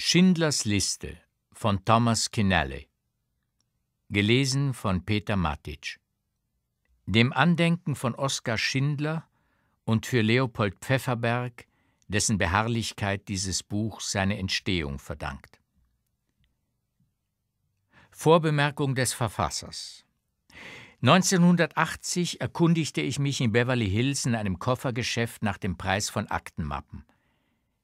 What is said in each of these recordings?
Schindlers Liste von Thomas Kinale Gelesen von Peter Matic Dem Andenken von Oskar Schindler und für Leopold Pfefferberg, dessen Beharrlichkeit dieses Buch seine Entstehung verdankt. Vorbemerkung des Verfassers 1980 erkundigte ich mich in Beverly Hills in einem Koffergeschäft nach dem Preis von Aktenmappen –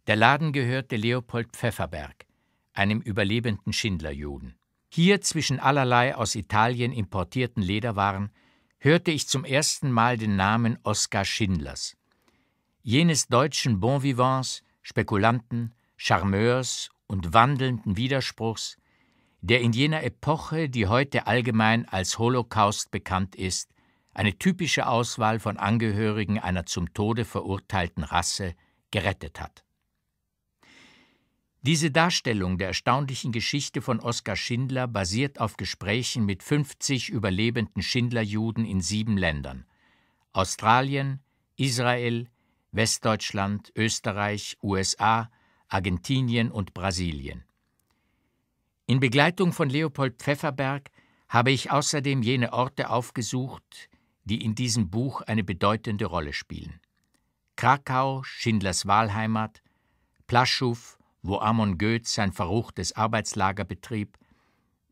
der Laden gehörte Leopold Pfefferberg, einem überlebenden Schindlerjuden. Hier zwischen allerlei aus Italien importierten Lederwaren hörte ich zum ersten Mal den Namen Oskar Schindlers. Jenes deutschen Bonvivants, Spekulanten, Charmeurs und wandelnden Widerspruchs, der in jener Epoche, die heute allgemein als Holocaust bekannt ist, eine typische Auswahl von Angehörigen einer zum Tode verurteilten Rasse gerettet hat. Diese Darstellung der erstaunlichen Geschichte von Oskar Schindler basiert auf Gesprächen mit 50 überlebenden Schindlerjuden in sieben Ländern: Australien, Israel, Westdeutschland, Österreich, USA, Argentinien und Brasilien. In Begleitung von Leopold Pfefferberg habe ich außerdem jene Orte aufgesucht, die in diesem Buch eine bedeutende Rolle spielen: Krakau, Schindlers Wahlheimat, Plaschow, wo Amon Goetz sein verruchtes Arbeitslager betrieb,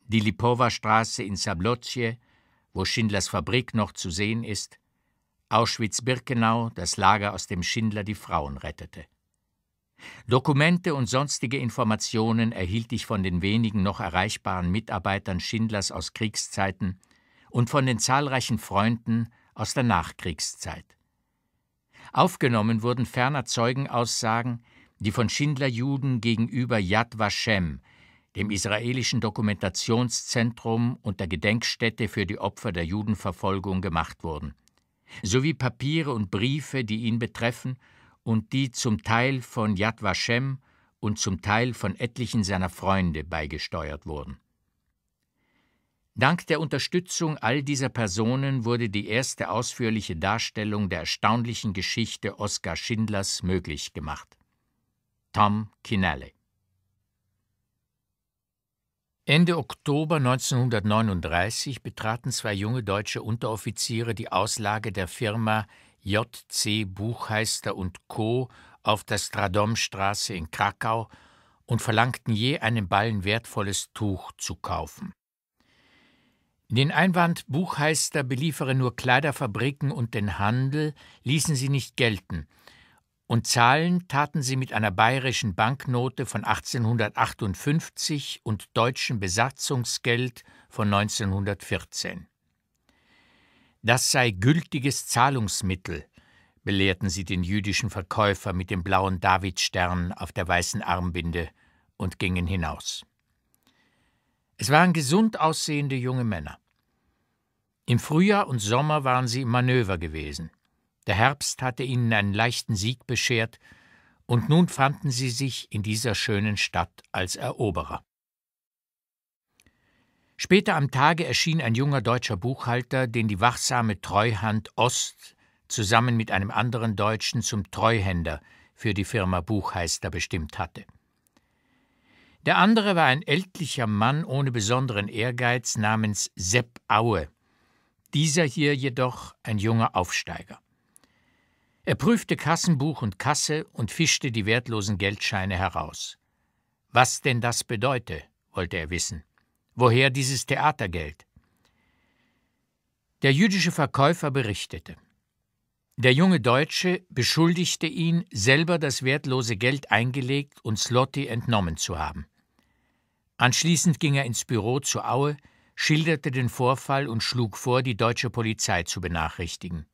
die Lipowa-Straße in Sablotje, wo Schindlers Fabrik noch zu sehen ist, Auschwitz-Birkenau, das Lager, aus dem Schindler die Frauen rettete. Dokumente und sonstige Informationen erhielt ich von den wenigen noch erreichbaren Mitarbeitern Schindlers aus Kriegszeiten und von den zahlreichen Freunden aus der Nachkriegszeit. Aufgenommen wurden ferner Zeugenaussagen, die von Schindler-Juden gegenüber Yad Vashem, dem israelischen Dokumentationszentrum und der Gedenkstätte für die Opfer der Judenverfolgung, gemacht wurden, sowie Papiere und Briefe, die ihn betreffen und die zum Teil von Yad Vashem und zum Teil von etlichen seiner Freunde beigesteuert wurden. Dank der Unterstützung all dieser Personen wurde die erste ausführliche Darstellung der erstaunlichen Geschichte Oskar Schindlers möglich gemacht. Tom Kinale. Ende Oktober 1939 betraten zwei junge deutsche Unteroffiziere die Auslage der Firma JC Buchheister und Co. auf der Stradomstraße in Krakau und verlangten je einen Ballen wertvolles Tuch zu kaufen. Den Einwand, Buchheister beliefere nur Kleiderfabriken und den Handel, ließen sie nicht gelten – und zahlen taten sie mit einer bayerischen Banknote von 1858 und deutschem Besatzungsgeld von 1914. Das sei gültiges Zahlungsmittel, belehrten sie den jüdischen Verkäufer mit dem blauen Davidstern auf der weißen Armbinde und gingen hinaus. Es waren gesund aussehende junge Männer. Im Frühjahr und Sommer waren sie im Manöver gewesen – der Herbst hatte ihnen einen leichten Sieg beschert, und nun fanden sie sich in dieser schönen Stadt als Eroberer. Später am Tage erschien ein junger deutscher Buchhalter, den die wachsame Treuhand Ost zusammen mit einem anderen Deutschen zum Treuhänder für die Firma Buchheister bestimmt hatte. Der andere war ein ältlicher Mann ohne besonderen Ehrgeiz namens Sepp Aue, dieser hier jedoch ein junger Aufsteiger. Er prüfte Kassenbuch und Kasse und fischte die wertlosen Geldscheine heraus. Was denn das bedeute, wollte er wissen. Woher dieses Theatergeld? Der jüdische Verkäufer berichtete. Der junge Deutsche beschuldigte ihn, selber das wertlose Geld eingelegt und Slotti entnommen zu haben. Anschließend ging er ins Büro zu Aue, schilderte den Vorfall und schlug vor, die deutsche Polizei zu benachrichtigen.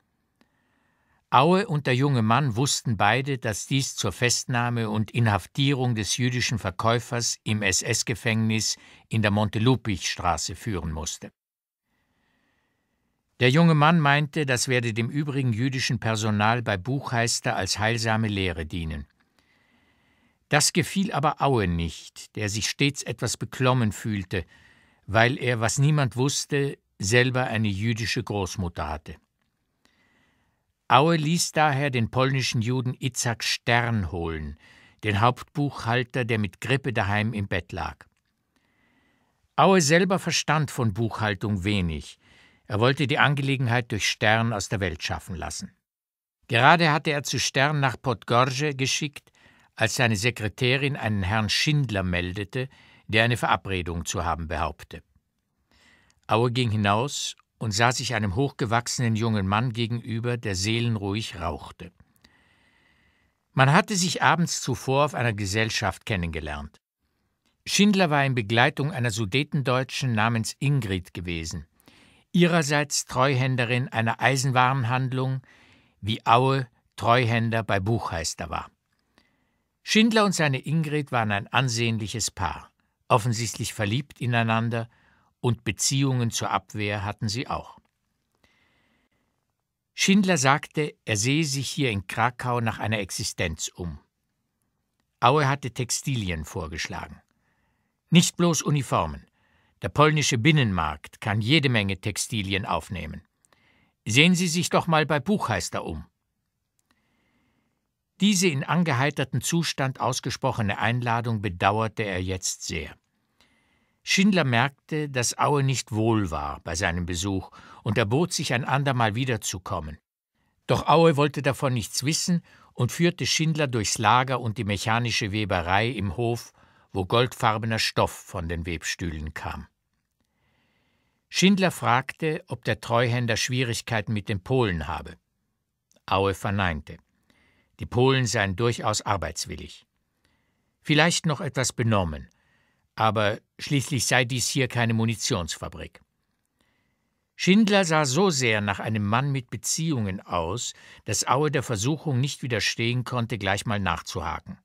Aue und der junge Mann wussten beide, dass dies zur Festnahme und Inhaftierung des jüdischen Verkäufers im SS-Gefängnis in der Montelupichstraße führen musste. Der junge Mann meinte, das werde dem übrigen jüdischen Personal bei Buchheister als heilsame Lehre dienen. Das gefiel aber Aue nicht, der sich stets etwas beklommen fühlte, weil er, was niemand wusste, selber eine jüdische Großmutter hatte. Aue ließ daher den polnischen Juden Itzhak Stern holen, den Hauptbuchhalter, der mit Grippe daheim im Bett lag. Aue selber verstand von Buchhaltung wenig. Er wollte die Angelegenheit durch Stern aus der Welt schaffen lassen. Gerade hatte er zu Stern nach Podgorze geschickt, als seine Sekretärin einen Herrn Schindler meldete, der eine Verabredung zu haben behaupte. Aue ging hinaus und sah sich einem hochgewachsenen jungen Mann gegenüber, der seelenruhig rauchte. Man hatte sich abends zuvor auf einer Gesellschaft kennengelernt. Schindler war in Begleitung einer Sudetendeutschen namens Ingrid gewesen, ihrerseits Treuhänderin einer Eisenwarenhandlung, wie Aue Treuhänder bei Buchheister war. Schindler und seine Ingrid waren ein ansehnliches Paar, offensichtlich verliebt ineinander und Beziehungen zur Abwehr hatten sie auch. Schindler sagte, er sehe sich hier in Krakau nach einer Existenz um. Aue hatte Textilien vorgeschlagen. Nicht bloß Uniformen. Der polnische Binnenmarkt kann jede Menge Textilien aufnehmen. Sehen Sie sich doch mal bei Buchheister um. Diese in angeheiterten Zustand ausgesprochene Einladung bedauerte er jetzt sehr. Schindler merkte, dass Aue nicht wohl war bei seinem Besuch und erbot sich ein andermal wiederzukommen. Doch Aue wollte davon nichts wissen und führte Schindler durchs Lager und die mechanische Weberei im Hof, wo goldfarbener Stoff von den Webstühlen kam. Schindler fragte, ob der Treuhänder Schwierigkeiten mit den Polen habe. Aue verneinte. Die Polen seien durchaus arbeitswillig. Vielleicht noch etwas benommen, aber schließlich sei dies hier keine Munitionsfabrik. Schindler sah so sehr nach einem Mann mit Beziehungen aus, dass Aue der Versuchung nicht widerstehen konnte, gleich mal nachzuhaken.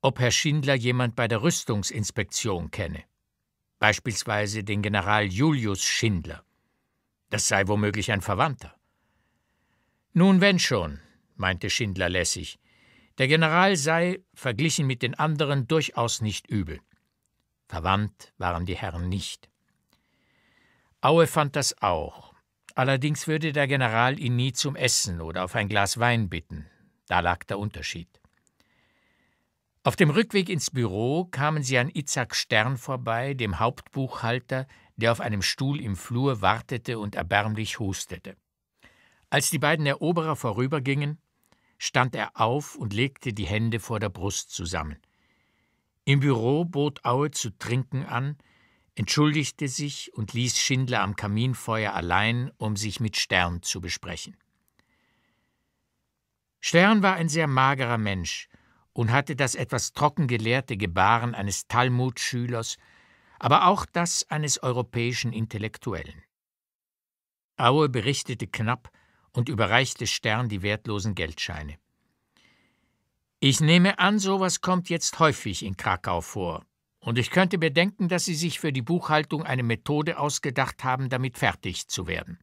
Ob Herr Schindler jemand bei der Rüstungsinspektion kenne, beispielsweise den General Julius Schindler. Das sei womöglich ein Verwandter. Nun, wenn schon, meinte Schindler lässig, der General sei, verglichen mit den anderen, durchaus nicht übel. Verwandt waren die Herren nicht. Aue fand das auch. Allerdings würde der General ihn nie zum Essen oder auf ein Glas Wein bitten. Da lag der Unterschied. Auf dem Rückweg ins Büro kamen sie an Itzhak Stern vorbei, dem Hauptbuchhalter, der auf einem Stuhl im Flur wartete und erbärmlich hustete. Als die beiden Eroberer vorübergingen, stand er auf und legte die Hände vor der Brust zusammen. Im Büro bot Aue zu trinken an, entschuldigte sich und ließ Schindler am Kaminfeuer allein, um sich mit Stern zu besprechen. Stern war ein sehr magerer Mensch und hatte das etwas trocken gelehrte Gebaren eines Talmudschülers, aber auch das eines europäischen Intellektuellen. Aue berichtete knapp und überreichte Stern die wertlosen Geldscheine. Ich nehme an, sowas kommt jetzt häufig in Krakau vor. Und ich könnte bedenken, dass Sie sich für die Buchhaltung eine Methode ausgedacht haben, damit fertig zu werden.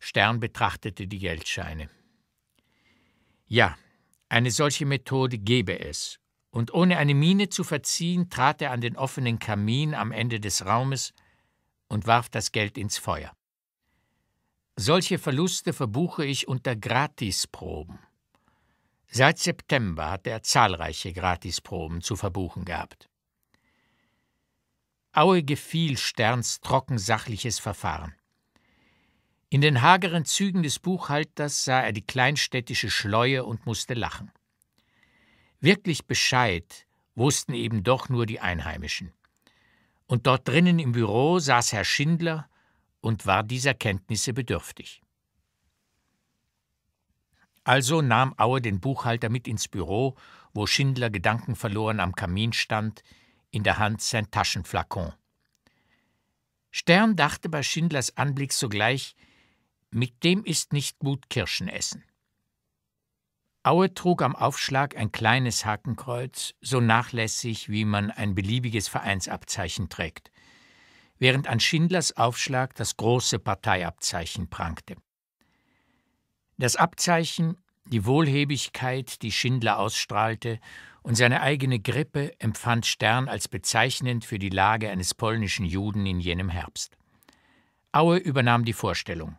Stern betrachtete die Geldscheine. Ja, eine solche Methode gebe es. Und ohne eine Miene zu verziehen, trat er an den offenen Kamin am Ende des Raumes und warf das Geld ins Feuer. Solche Verluste verbuche ich unter Gratisproben. Seit September hat er zahlreiche Gratisproben zu verbuchen gehabt. Aue gefiel Sterns trockensachliches Verfahren. In den hageren Zügen des Buchhalters sah er die kleinstädtische Schleue und musste lachen. Wirklich Bescheid wussten eben doch nur die Einheimischen. Und dort drinnen im Büro saß Herr Schindler und war dieser Kenntnisse bedürftig. Also nahm Aue den Buchhalter mit ins Büro, wo Schindler gedankenverloren am Kamin stand, in der Hand sein Taschenflakon. Stern dachte bei Schindlers Anblick sogleich, mit dem ist nicht gut Kirschen essen. Aue trug am Aufschlag ein kleines Hakenkreuz, so nachlässig, wie man ein beliebiges Vereinsabzeichen trägt, während an Schindlers Aufschlag das große Parteiabzeichen prangte. Das Abzeichen, die Wohlhebigkeit, die Schindler ausstrahlte, und seine eigene Grippe empfand Stern als bezeichnend für die Lage eines polnischen Juden in jenem Herbst. Aue übernahm die Vorstellung.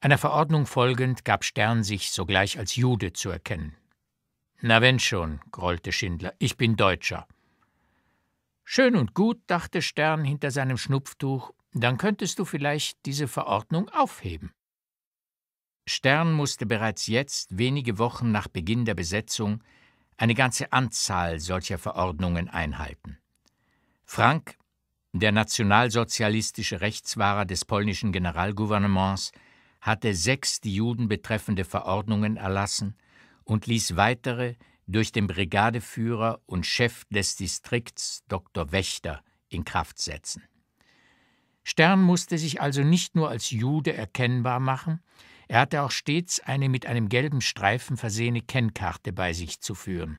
Einer Verordnung folgend gab Stern sich sogleich als Jude zu erkennen. Na wenn schon, grollte Schindler, ich bin Deutscher. Schön und gut, dachte Stern hinter seinem Schnupftuch, dann könntest du vielleicht diese Verordnung aufheben. Stern musste bereits jetzt, wenige Wochen nach Beginn der Besetzung, eine ganze Anzahl solcher Verordnungen einhalten. Frank, der nationalsozialistische Rechtswahrer des polnischen Generalgouvernements, hatte sechs die Juden betreffende Verordnungen erlassen und ließ weitere durch den Brigadeführer und Chef des Distrikts Dr. Wächter in Kraft setzen. Stern musste sich also nicht nur als Jude erkennbar machen, er hatte auch stets eine mit einem gelben Streifen versehene Kennkarte bei sich zu führen.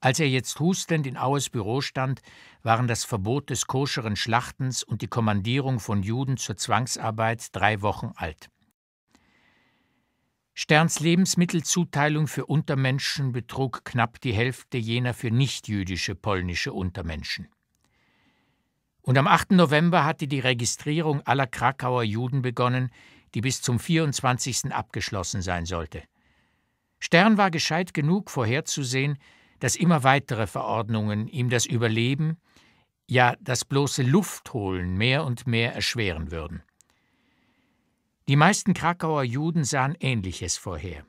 Als er jetzt hustend in Aues Büro stand, waren das Verbot des koscheren Schlachtens und die Kommandierung von Juden zur Zwangsarbeit drei Wochen alt. Sterns Lebensmittelzuteilung für Untermenschen betrug knapp die Hälfte jener für nichtjüdische polnische Untermenschen. Und am 8. November hatte die Registrierung aller Krakauer Juden begonnen, die bis zum 24. abgeschlossen sein sollte. Stern war gescheit genug vorherzusehen, dass immer weitere Verordnungen ihm das Überleben, ja das bloße Luftholen mehr und mehr erschweren würden. Die meisten Krakauer Juden sahen Ähnliches vorher.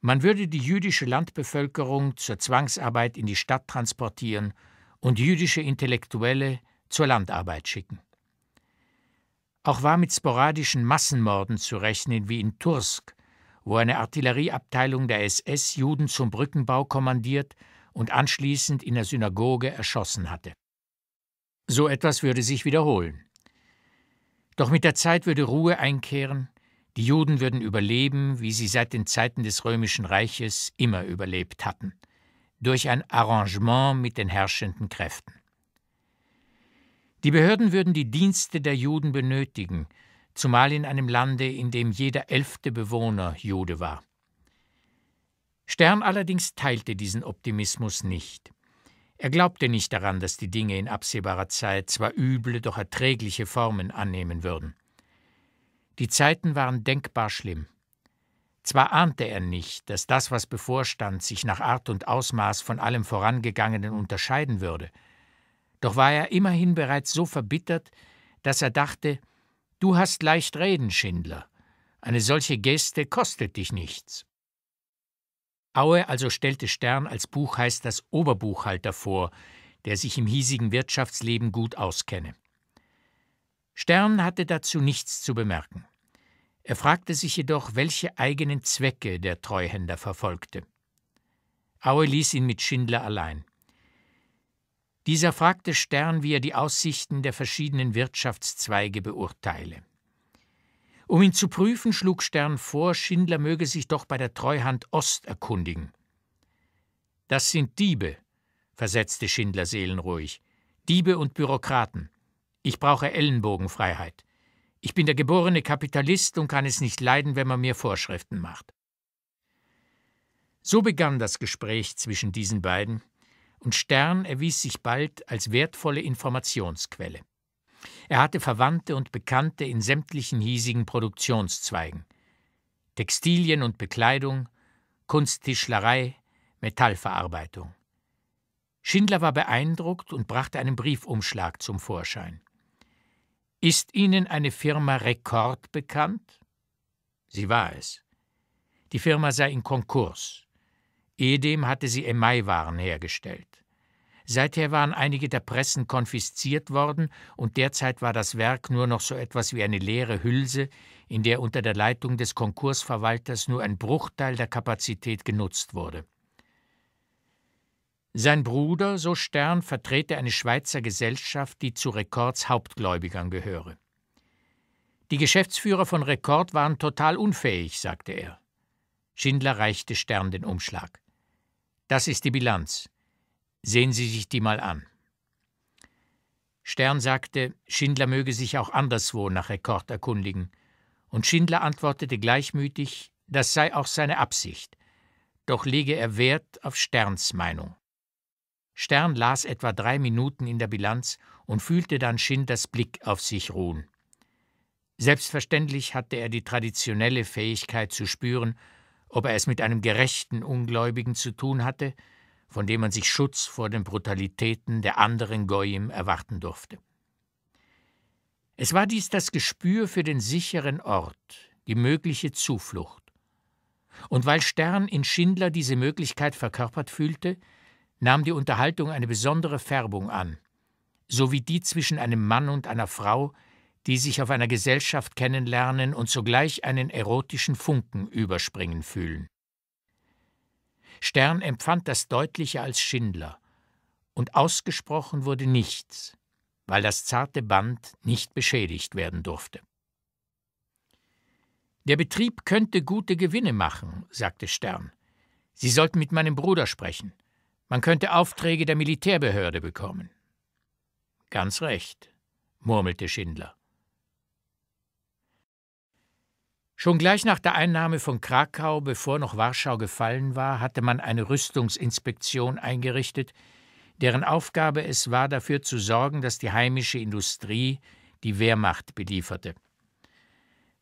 Man würde die jüdische Landbevölkerung zur Zwangsarbeit in die Stadt transportieren und jüdische Intellektuelle zur Landarbeit schicken. Auch war mit sporadischen Massenmorden zu rechnen, wie in Tursk, wo eine Artillerieabteilung der SS Juden zum Brückenbau kommandiert und anschließend in der Synagoge erschossen hatte. So etwas würde sich wiederholen. Doch mit der Zeit würde Ruhe einkehren, die Juden würden überleben, wie sie seit den Zeiten des Römischen Reiches immer überlebt hatten, durch ein Arrangement mit den herrschenden Kräften. Die Behörden würden die Dienste der Juden benötigen, zumal in einem Lande, in dem jeder elfte Bewohner Jude war. Stern allerdings teilte diesen Optimismus nicht. Er glaubte nicht daran, dass die Dinge in absehbarer Zeit zwar üble, doch erträgliche Formen annehmen würden. Die Zeiten waren denkbar schlimm. Zwar ahnte er nicht, dass das, was bevorstand, sich nach Art und Ausmaß von allem Vorangegangenen unterscheiden würde – doch war er immerhin bereits so verbittert, dass er dachte, du hast leicht reden, Schindler. Eine solche Geste kostet dich nichts. Aue also stellte Stern als Buchheister das Oberbuchhalter vor, der sich im hiesigen Wirtschaftsleben gut auskenne. Stern hatte dazu nichts zu bemerken. Er fragte sich jedoch, welche eigenen Zwecke der Treuhänder verfolgte. Aue ließ ihn mit Schindler allein. Dieser fragte Stern, wie er die Aussichten der verschiedenen Wirtschaftszweige beurteile. Um ihn zu prüfen, schlug Stern vor, Schindler möge sich doch bei der Treuhand Ost erkundigen. Das sind Diebe, versetzte Schindler seelenruhig. Diebe und Bürokraten. Ich brauche Ellenbogenfreiheit. Ich bin der geborene Kapitalist und kann es nicht leiden, wenn man mir Vorschriften macht. So begann das Gespräch zwischen diesen beiden, und Stern erwies sich bald als wertvolle Informationsquelle. Er hatte Verwandte und Bekannte in sämtlichen hiesigen Produktionszweigen Textilien und Bekleidung, Kunsttischlerei, Metallverarbeitung. Schindler war beeindruckt und brachte einen Briefumschlag zum Vorschein. Ist Ihnen eine Firma Rekord bekannt? Sie war es. Die Firma sei in Konkurs. Ehedem hatte sie Emaiwaren hergestellt. Seither waren einige der Pressen konfisziert worden und derzeit war das Werk nur noch so etwas wie eine leere Hülse, in der unter der Leitung des Konkursverwalters nur ein Bruchteil der Kapazität genutzt wurde. Sein Bruder, so Stern, vertrete eine Schweizer Gesellschaft, die zu Rekords Hauptgläubigern gehöre. Die Geschäftsführer von Rekord waren total unfähig, sagte er. Schindler reichte Stern den Umschlag. Das ist die Bilanz. Sehen Sie sich die mal an. Stern sagte, Schindler möge sich auch anderswo nach Rekord erkundigen, und Schindler antwortete gleichmütig, das sei auch seine Absicht, doch lege er Wert auf Sterns Meinung. Stern las etwa drei Minuten in der Bilanz und fühlte dann Schindlers Blick auf sich ruhen. Selbstverständlich hatte er die traditionelle Fähigkeit zu spüren, ob er es mit einem gerechten Ungläubigen zu tun hatte von dem man sich Schutz vor den Brutalitäten der anderen Goyim erwarten durfte. Es war dies das Gespür für den sicheren Ort, die mögliche Zuflucht. Und weil Stern in Schindler diese Möglichkeit verkörpert fühlte, nahm die Unterhaltung eine besondere Färbung an, so wie die zwischen einem Mann und einer Frau, die sich auf einer Gesellschaft kennenlernen und sogleich einen erotischen Funken überspringen fühlen. Stern empfand das deutlicher als Schindler. Und ausgesprochen wurde nichts, weil das zarte Band nicht beschädigt werden durfte. Der Betrieb könnte gute Gewinne machen, sagte Stern. Sie sollten mit meinem Bruder sprechen. Man könnte Aufträge der Militärbehörde bekommen. Ganz recht, murmelte Schindler. Schon gleich nach der Einnahme von Krakau, bevor noch Warschau gefallen war, hatte man eine Rüstungsinspektion eingerichtet, deren Aufgabe es war, dafür zu sorgen, dass die heimische Industrie die Wehrmacht belieferte.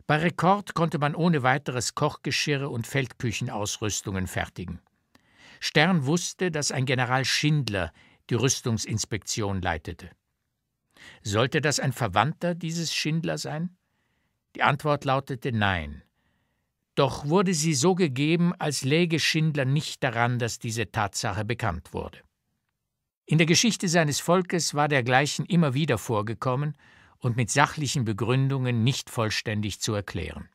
Bei Rekord konnte man ohne weiteres Kochgeschirre und Feldküchenausrüstungen fertigen. Stern wusste, dass ein General Schindler die Rüstungsinspektion leitete. Sollte das ein Verwandter dieses Schindler sein? Die Antwort lautete Nein. Doch wurde sie so gegeben, als läge Schindler nicht daran, dass diese Tatsache bekannt wurde. In der Geschichte seines Volkes war dergleichen immer wieder vorgekommen und mit sachlichen Begründungen nicht vollständig zu erklären.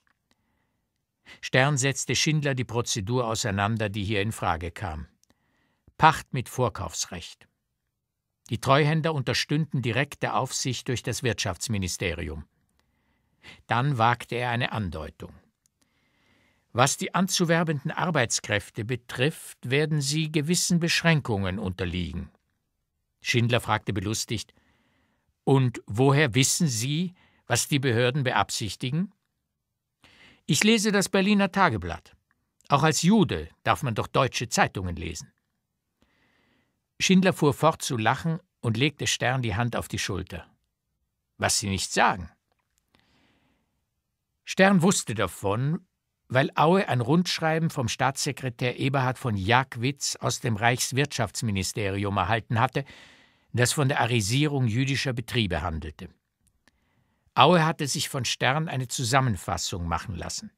Stern setzte Schindler die Prozedur auseinander, die hier in Frage kam. Pacht mit Vorkaufsrecht. Die Treuhänder unterstünden direkte Aufsicht durch das Wirtschaftsministerium. Dann wagte er eine Andeutung. Was die anzuwerbenden Arbeitskräfte betrifft, werden sie gewissen Beschränkungen unterliegen. Schindler fragte belustigt Und woher wissen Sie, was die Behörden beabsichtigen? Ich lese das Berliner Tageblatt. Auch als Jude darf man doch deutsche Zeitungen lesen. Schindler fuhr fort zu lachen und legte Stern die Hand auf die Schulter. Was Sie nicht sagen. Stern wusste davon, weil Aue ein Rundschreiben vom Staatssekretär Eberhard von Jagwitz aus dem Reichswirtschaftsministerium erhalten hatte, das von der Arisierung jüdischer Betriebe handelte. Aue hatte sich von Stern eine Zusammenfassung machen lassen.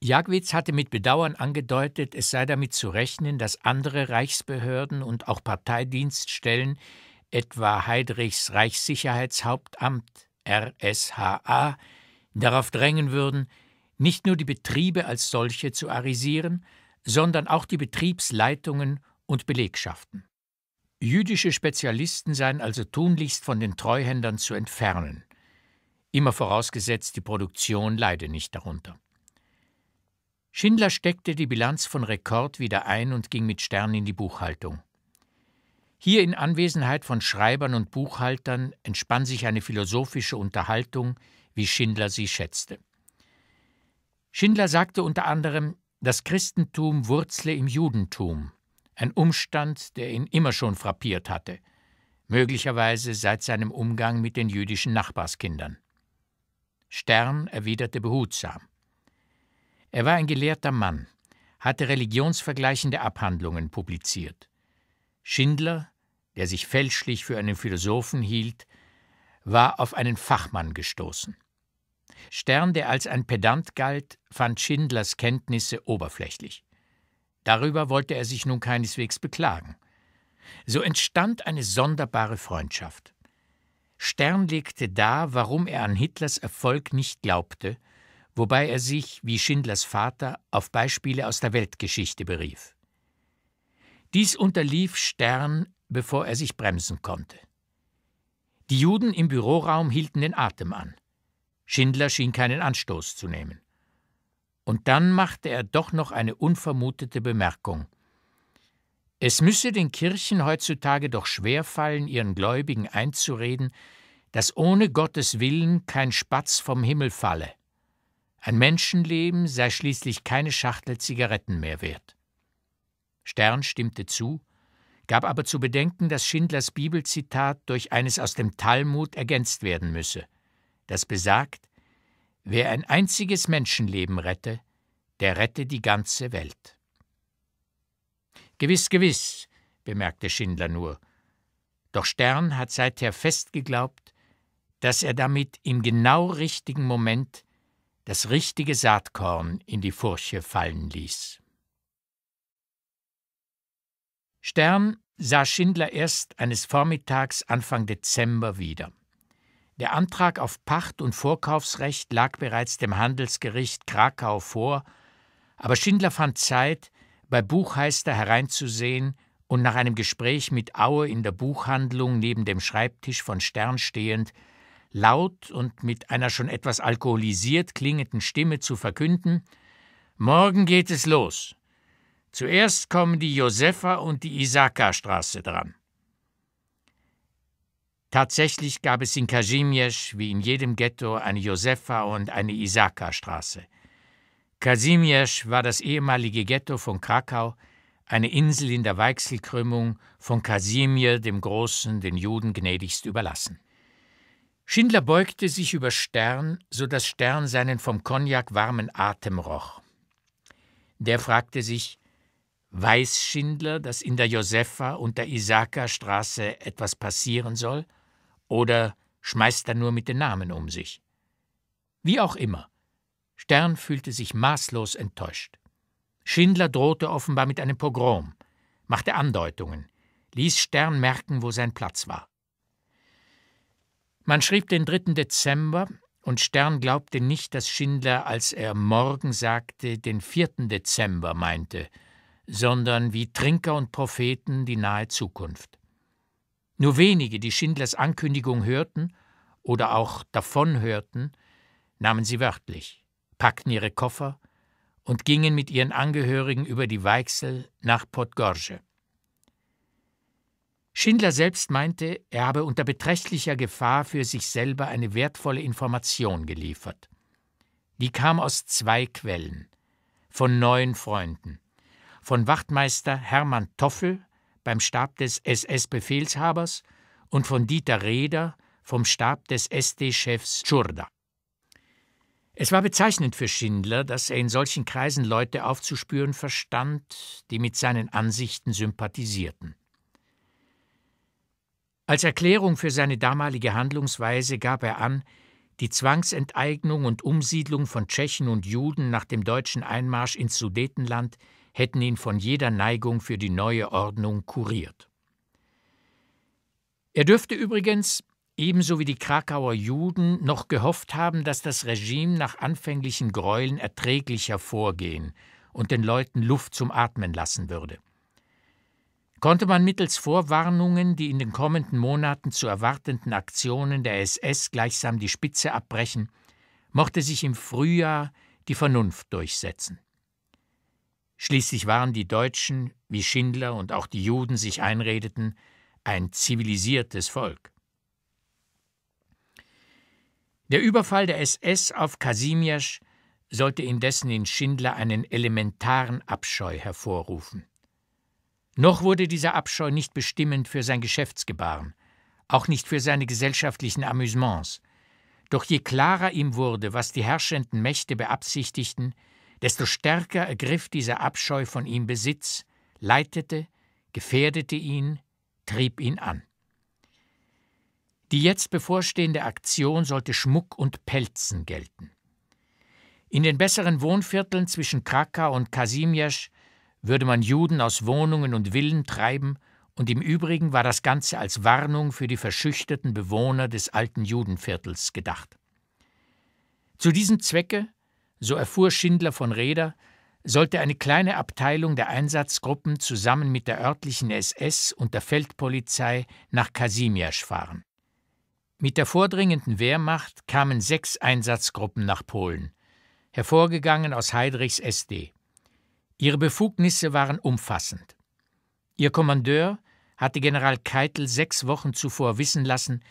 Jagwitz hatte mit Bedauern angedeutet, es sei damit zu rechnen, dass andere Reichsbehörden und auch Parteidienststellen, etwa Heidrichs Reichssicherheitshauptamt RSHA, darauf drängen würden, nicht nur die Betriebe als solche zu arisieren, sondern auch die Betriebsleitungen und Belegschaften. Jüdische Spezialisten seien also tunlichst von den Treuhändern zu entfernen, immer vorausgesetzt die Produktion leide nicht darunter. Schindler steckte die Bilanz von Rekord wieder ein und ging mit Stern in die Buchhaltung. Hier in Anwesenheit von Schreibern und Buchhaltern entspann sich eine philosophische Unterhaltung, wie Schindler sie schätzte. Schindler sagte unter anderem, das Christentum wurzle im Judentum, ein Umstand, der ihn immer schon frappiert hatte, möglicherweise seit seinem Umgang mit den jüdischen Nachbarskindern. Stern erwiderte behutsam. Er war ein gelehrter Mann, hatte religionsvergleichende Abhandlungen publiziert. Schindler, der sich fälschlich für einen Philosophen hielt, war auf einen Fachmann gestoßen. Stern, der als ein Pedant galt, fand Schindlers Kenntnisse oberflächlich. Darüber wollte er sich nun keineswegs beklagen. So entstand eine sonderbare Freundschaft. Stern legte dar, warum er an Hitlers Erfolg nicht glaubte, wobei er sich, wie Schindlers Vater, auf Beispiele aus der Weltgeschichte berief. Dies unterlief Stern, bevor er sich bremsen konnte. Die Juden im Büroraum hielten den Atem an. Schindler schien keinen Anstoß zu nehmen. Und dann machte er doch noch eine unvermutete Bemerkung. Es müsse den Kirchen heutzutage doch schwer fallen, ihren Gläubigen einzureden, dass ohne Gottes Willen kein Spatz vom Himmel falle. Ein Menschenleben sei schließlich keine Schachtel Zigaretten mehr wert. Stern stimmte zu, gab aber zu bedenken, dass Schindlers Bibelzitat durch eines aus dem Talmud ergänzt werden müsse das besagt, wer ein einziges Menschenleben rette, der rette die ganze Welt. Gewiss, gewiss, bemerkte Schindler nur, doch Stern hat seither fest geglaubt, dass er damit im genau richtigen Moment das richtige Saatkorn in die Furche fallen ließ. Stern sah Schindler erst eines Vormittags Anfang Dezember wieder. Der Antrag auf Pacht- und Vorkaufsrecht lag bereits dem Handelsgericht Krakau vor, aber Schindler fand Zeit, bei Buchheister hereinzusehen und nach einem Gespräch mit Aue in der Buchhandlung neben dem Schreibtisch von Stern stehend, laut und mit einer schon etwas alkoholisiert klingenden Stimme zu verkünden: Morgen geht es los. Zuerst kommen die Josefa und die Isaka Straße dran. Tatsächlich gab es in Kasimierz wie in jedem Ghetto eine Josefa und eine Isaka-Straße. Kasimierz war das ehemalige Ghetto von Krakau, eine Insel in der Weichselkrümmung von Kasimir dem Großen, den Juden gnädigst überlassen. Schindler beugte sich über Stern, so dass Stern seinen vom Cognac warmen Atem roch. Der fragte sich, weiß Schindler, dass in der Josefa und der Isaka-Straße etwas passieren soll? Oder schmeißt er nur mit den Namen um sich? Wie auch immer, Stern fühlte sich maßlos enttäuscht. Schindler drohte offenbar mit einem Pogrom, machte Andeutungen, ließ Stern merken, wo sein Platz war. Man schrieb den 3. Dezember, und Stern glaubte nicht, dass Schindler, als er morgen sagte, den 4. Dezember meinte, sondern wie Trinker und Propheten die nahe Zukunft. Nur wenige, die Schindlers Ankündigung hörten oder auch davon hörten, nahmen sie wörtlich, packten ihre Koffer und gingen mit ihren Angehörigen über die Weichsel nach Podgorze. Schindler selbst meinte, er habe unter beträchtlicher Gefahr für sich selber eine wertvolle Information geliefert. Die kam aus zwei Quellen, von neuen Freunden, von Wachtmeister Hermann Toffel beim Stab des SS-Befehlshabers und von Dieter Reder vom Stab des SD-Chefs Tschurda. Es war bezeichnend für Schindler, dass er in solchen Kreisen Leute aufzuspüren verstand, die mit seinen Ansichten sympathisierten. Als Erklärung für seine damalige Handlungsweise gab er an, die Zwangsenteignung und Umsiedlung von Tschechen und Juden nach dem deutschen Einmarsch ins Sudetenland hätten ihn von jeder Neigung für die neue Ordnung kuriert. Er dürfte übrigens, ebenso wie die Krakauer Juden, noch gehofft haben, dass das Regime nach anfänglichen Gräueln erträglicher vorgehen und den Leuten Luft zum Atmen lassen würde. Konnte man mittels Vorwarnungen die in den kommenden Monaten zu erwartenden Aktionen der SS gleichsam die Spitze abbrechen, mochte sich im Frühjahr die Vernunft durchsetzen. Schließlich waren die Deutschen, wie Schindler und auch die Juden sich einredeten, ein zivilisiertes Volk. Der Überfall der SS auf Kasimiasch sollte indessen in Schindler einen elementaren Abscheu hervorrufen. Noch wurde dieser Abscheu nicht bestimmend für sein Geschäftsgebaren, auch nicht für seine gesellschaftlichen Amüsements. Doch je klarer ihm wurde, was die herrschenden Mächte beabsichtigten, desto stärker ergriff dieser Abscheu von ihm Besitz, leitete, gefährdete ihn, trieb ihn an. Die jetzt bevorstehende Aktion sollte Schmuck und Pelzen gelten. In den besseren Wohnvierteln zwischen Krakau und Kasimierz würde man Juden aus Wohnungen und Villen treiben, und im Übrigen war das Ganze als Warnung für die verschüchterten Bewohner des alten Judenviertels gedacht. Zu diesem Zwecke so erfuhr Schindler von Reder, sollte eine kleine Abteilung der Einsatzgruppen zusammen mit der örtlichen SS und der Feldpolizei nach Kasimierz fahren. Mit der vordringenden Wehrmacht kamen sechs Einsatzgruppen nach Polen, hervorgegangen aus Heydrichs SD. Ihre Befugnisse waren umfassend. Ihr Kommandeur hatte General Keitel sechs Wochen zuvor wissen lassen,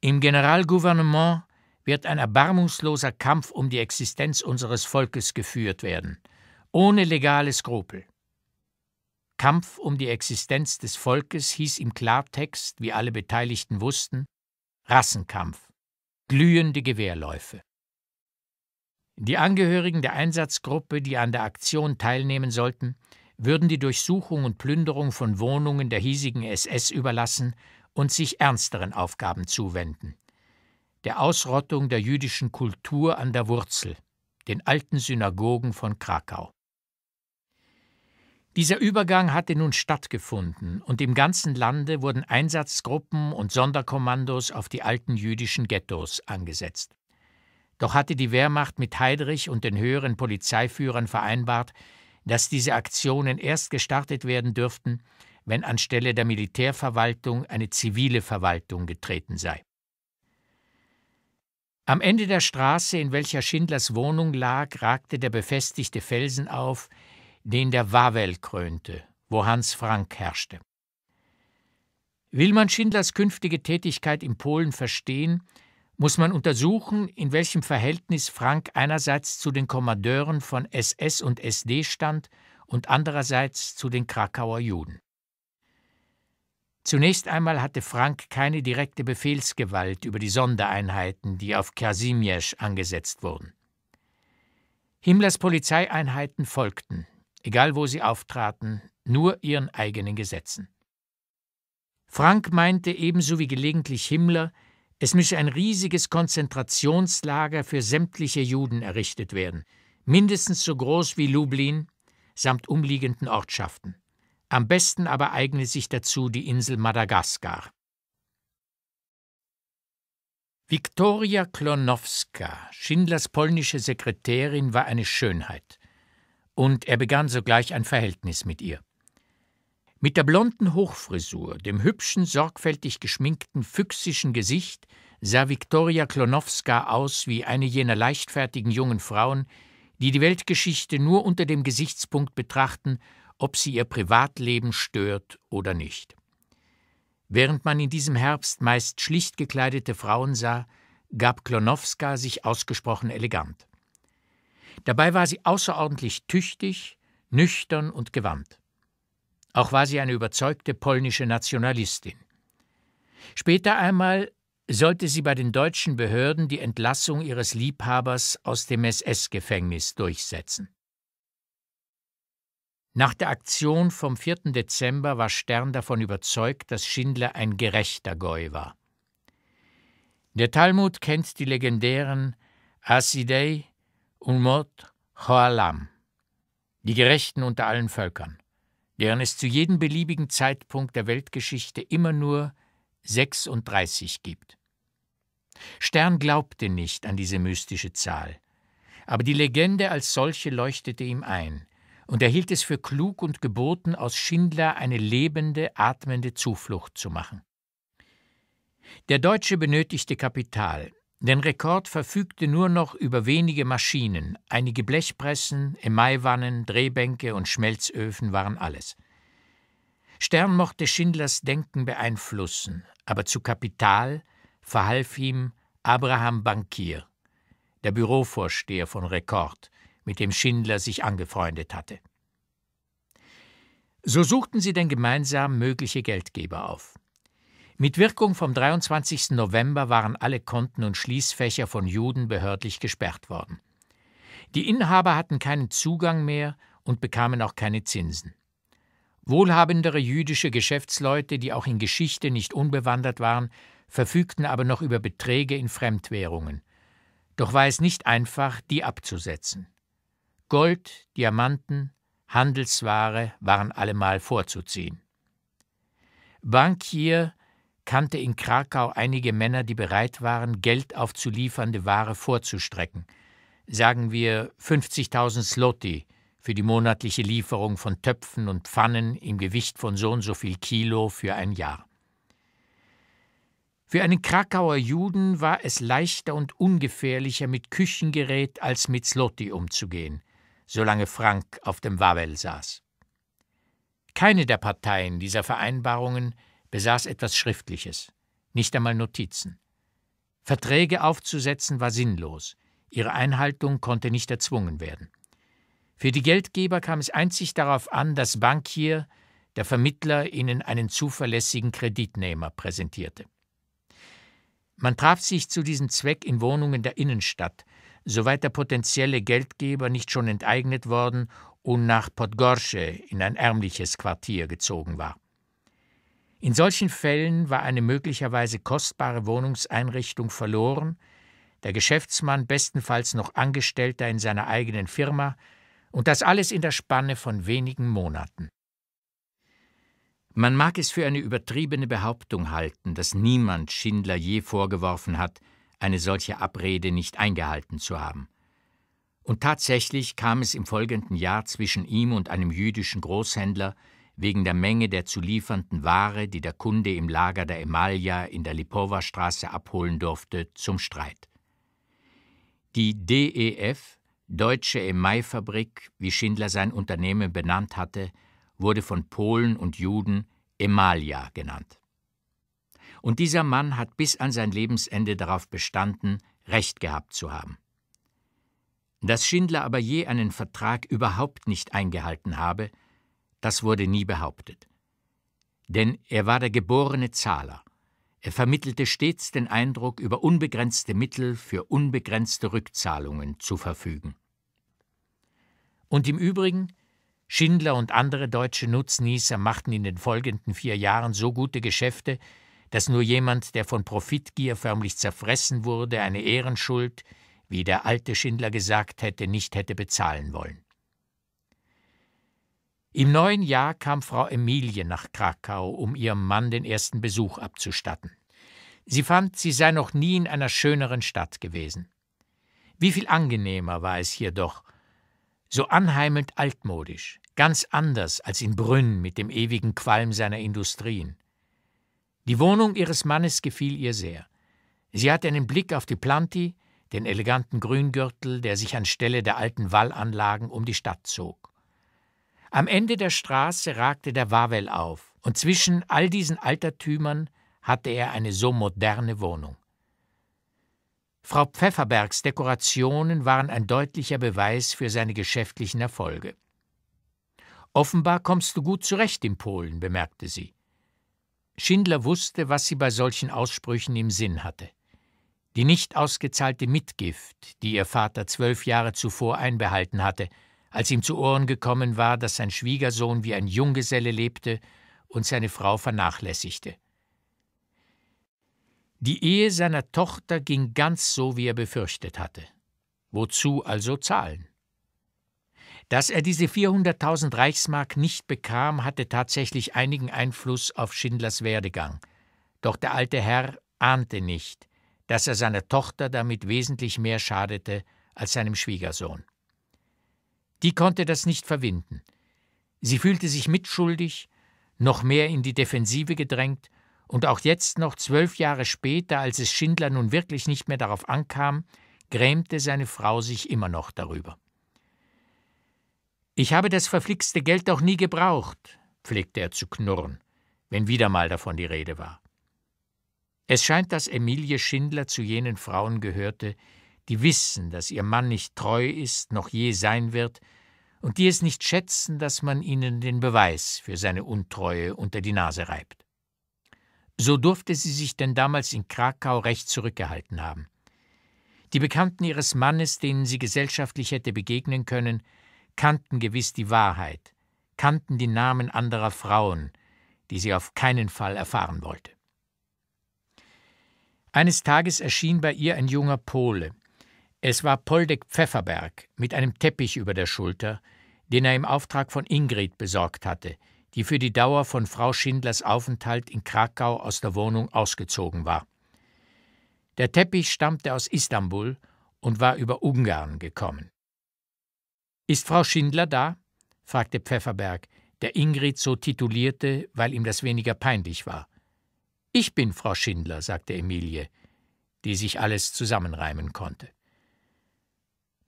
im Generalgouvernement wird ein erbarmungsloser Kampf um die Existenz unseres Volkes geführt werden, ohne legale Skrupel. Kampf um die Existenz des Volkes hieß im Klartext, wie alle Beteiligten wussten, Rassenkampf, glühende Gewehrläufe. Die Angehörigen der Einsatzgruppe, die an der Aktion teilnehmen sollten, würden die Durchsuchung und Plünderung von Wohnungen der hiesigen SS überlassen und sich ernsteren Aufgaben zuwenden der Ausrottung der jüdischen Kultur an der Wurzel, den alten Synagogen von Krakau. Dieser Übergang hatte nun stattgefunden und im ganzen Lande wurden Einsatzgruppen und Sonderkommandos auf die alten jüdischen Ghettos angesetzt. Doch hatte die Wehrmacht mit Heydrich und den höheren Polizeiführern vereinbart, dass diese Aktionen erst gestartet werden dürften, wenn anstelle der Militärverwaltung eine zivile Verwaltung getreten sei. Am Ende der Straße, in welcher Schindlers Wohnung lag, ragte der befestigte Felsen auf, den der Wawel krönte, wo Hans Frank herrschte. Will man Schindlers künftige Tätigkeit in Polen verstehen, muss man untersuchen, in welchem Verhältnis Frank einerseits zu den Kommandeuren von SS und SD stand und andererseits zu den Krakauer Juden. Zunächst einmal hatte Frank keine direkte Befehlsgewalt über die Sondereinheiten, die auf Kasimirsch angesetzt wurden. Himmlers Polizeieinheiten folgten, egal wo sie auftraten, nur ihren eigenen Gesetzen. Frank meinte ebenso wie gelegentlich Himmler, es müsse ein riesiges Konzentrationslager für sämtliche Juden errichtet werden, mindestens so groß wie Lublin samt umliegenden Ortschaften. Am besten aber eignet sich dazu die Insel Madagaskar. Viktoria Klonowska, Schindlers polnische Sekretärin, war eine Schönheit, und er begann sogleich ein Verhältnis mit ihr. Mit der blonden Hochfrisur, dem hübschen, sorgfältig geschminkten, füchsischen Gesicht sah Viktoria Klonowska aus wie eine jener leichtfertigen jungen Frauen, die die Weltgeschichte nur unter dem Gesichtspunkt betrachten, ob sie ihr Privatleben stört oder nicht. Während man in diesem Herbst meist schlicht gekleidete Frauen sah, gab Klonowska sich ausgesprochen elegant. Dabei war sie außerordentlich tüchtig, nüchtern und gewandt. Auch war sie eine überzeugte polnische Nationalistin. Später einmal sollte sie bei den deutschen Behörden die Entlassung ihres Liebhabers aus dem SS-Gefängnis durchsetzen. Nach der Aktion vom 4. Dezember war Stern davon überzeugt, dass Schindler ein gerechter Goi war. Der Talmud kennt die legendären Asidei, Unmot, Hoalam, die Gerechten unter allen Völkern, deren es zu jedem beliebigen Zeitpunkt der Weltgeschichte immer nur 36 gibt. Stern glaubte nicht an diese mystische Zahl, aber die Legende als solche leuchtete ihm ein und er hielt es für klug und geboten, aus Schindler eine lebende, atmende Zuflucht zu machen. Der Deutsche benötigte Kapital, denn Rekord verfügte nur noch über wenige Maschinen, einige Blechpressen, Emaiwannen, Drehbänke und Schmelzöfen waren alles. Stern mochte Schindlers Denken beeinflussen, aber zu Kapital verhalf ihm Abraham Bankier, der Bürovorsteher von Rekord, mit dem Schindler sich angefreundet hatte. So suchten sie denn gemeinsam mögliche Geldgeber auf. Mit Wirkung vom 23. November waren alle Konten und Schließfächer von Juden behördlich gesperrt worden. Die Inhaber hatten keinen Zugang mehr und bekamen auch keine Zinsen. Wohlhabendere jüdische Geschäftsleute, die auch in Geschichte nicht unbewandert waren, verfügten aber noch über Beträge in Fremdwährungen. Doch war es nicht einfach, die abzusetzen. Gold, Diamanten, Handelsware waren allemal vorzuziehen. Bankier kannte in Krakau einige Männer, die bereit waren, Geld auf zu liefernde Ware vorzustrecken, sagen wir 50.000 Slotti für die monatliche Lieferung von Töpfen und Pfannen im Gewicht von so und so viel Kilo für ein Jahr. Für einen Krakauer Juden war es leichter und ungefährlicher, mit Küchengerät als mit Slotti umzugehen solange Frank auf dem Wawel saß. Keine der Parteien dieser Vereinbarungen besaß etwas Schriftliches, nicht einmal Notizen. Verträge aufzusetzen war sinnlos, ihre Einhaltung konnte nicht erzwungen werden. Für die Geldgeber kam es einzig darauf an, dass Bankier, der Vermittler, ihnen einen zuverlässigen Kreditnehmer präsentierte. Man traf sich zu diesem Zweck in Wohnungen der Innenstadt, soweit der potenzielle Geldgeber nicht schon enteignet worden und nach Podgorsche in ein ärmliches Quartier gezogen war. In solchen Fällen war eine möglicherweise kostbare Wohnungseinrichtung verloren, der Geschäftsmann bestenfalls noch Angestellter in seiner eigenen Firma, und das alles in der Spanne von wenigen Monaten. Man mag es für eine übertriebene Behauptung halten, dass niemand Schindler je vorgeworfen hat, eine solche Abrede nicht eingehalten zu haben. Und tatsächlich kam es im folgenden Jahr zwischen ihm und einem jüdischen Großhändler wegen der Menge der zu liefernden Ware, die der Kunde im Lager der Emalia in der Lipowa Straße abholen durfte, zum Streit. Die DEF, Deutsche Emailfabrik, wie Schindler sein Unternehmen benannt hatte, wurde von Polen und Juden Emalia genannt und dieser Mann hat bis an sein Lebensende darauf bestanden, Recht gehabt zu haben. Dass Schindler aber je einen Vertrag überhaupt nicht eingehalten habe, das wurde nie behauptet. Denn er war der geborene Zahler. Er vermittelte stets den Eindruck, über unbegrenzte Mittel für unbegrenzte Rückzahlungen zu verfügen. Und im Übrigen, Schindler und andere deutsche Nutznießer machten in den folgenden vier Jahren so gute Geschäfte, dass nur jemand, der von Profitgier förmlich zerfressen wurde, eine Ehrenschuld, wie der alte Schindler gesagt hätte, nicht hätte bezahlen wollen. Im neuen Jahr kam Frau Emilie nach Krakau, um ihrem Mann den ersten Besuch abzustatten. Sie fand, sie sei noch nie in einer schöneren Stadt gewesen. Wie viel angenehmer war es hier doch, so anheimelnd altmodisch, ganz anders als in Brünn mit dem ewigen Qualm seiner Industrien. Die Wohnung ihres Mannes gefiel ihr sehr. Sie hatte einen Blick auf die Planti, den eleganten Grüngürtel, der sich anstelle der alten Wallanlagen um die Stadt zog. Am Ende der Straße ragte der Wawel auf, und zwischen all diesen Altertümern hatte er eine so moderne Wohnung. Frau Pfefferbergs Dekorationen waren ein deutlicher Beweis für seine geschäftlichen Erfolge. Offenbar kommst du gut zurecht in Polen, bemerkte sie. Schindler wusste, was sie bei solchen Aussprüchen im Sinn hatte. Die nicht ausgezahlte Mitgift, die ihr Vater zwölf Jahre zuvor einbehalten hatte, als ihm zu Ohren gekommen war, dass sein Schwiegersohn wie ein Junggeselle lebte und seine Frau vernachlässigte. Die Ehe seiner Tochter ging ganz so, wie er befürchtet hatte. Wozu also zahlen? Dass er diese 400.000 Reichsmark nicht bekam, hatte tatsächlich einigen Einfluss auf Schindlers Werdegang. Doch der alte Herr ahnte nicht, dass er seiner Tochter damit wesentlich mehr schadete als seinem Schwiegersohn. Die konnte das nicht verwinden. Sie fühlte sich mitschuldig, noch mehr in die Defensive gedrängt und auch jetzt noch zwölf Jahre später, als es Schindler nun wirklich nicht mehr darauf ankam, grämte seine Frau sich immer noch darüber. Ich habe das verflixte Geld doch nie gebraucht, pflegte er zu knurren, wenn wieder mal davon die Rede war. Es scheint, dass Emilie Schindler zu jenen Frauen gehörte, die wissen, dass ihr Mann nicht treu ist, noch je sein wird, und die es nicht schätzen, dass man ihnen den Beweis für seine Untreue unter die Nase reibt. So durfte sie sich denn damals in Krakau recht zurückgehalten haben. Die Bekannten ihres Mannes, denen sie gesellschaftlich hätte begegnen können, kannten gewiss die Wahrheit, kannten die Namen anderer Frauen, die sie auf keinen Fall erfahren wollte. Eines Tages erschien bei ihr ein junger Pole. Es war Poldek Pfefferberg mit einem Teppich über der Schulter, den er im Auftrag von Ingrid besorgt hatte, die für die Dauer von Frau Schindlers Aufenthalt in Krakau aus der Wohnung ausgezogen war. Der Teppich stammte aus Istanbul und war über Ungarn gekommen. Ist Frau Schindler da? fragte Pfefferberg, der Ingrid so titulierte, weil ihm das weniger peinlich war. Ich bin Frau Schindler, sagte Emilie, die sich alles zusammenreimen konnte.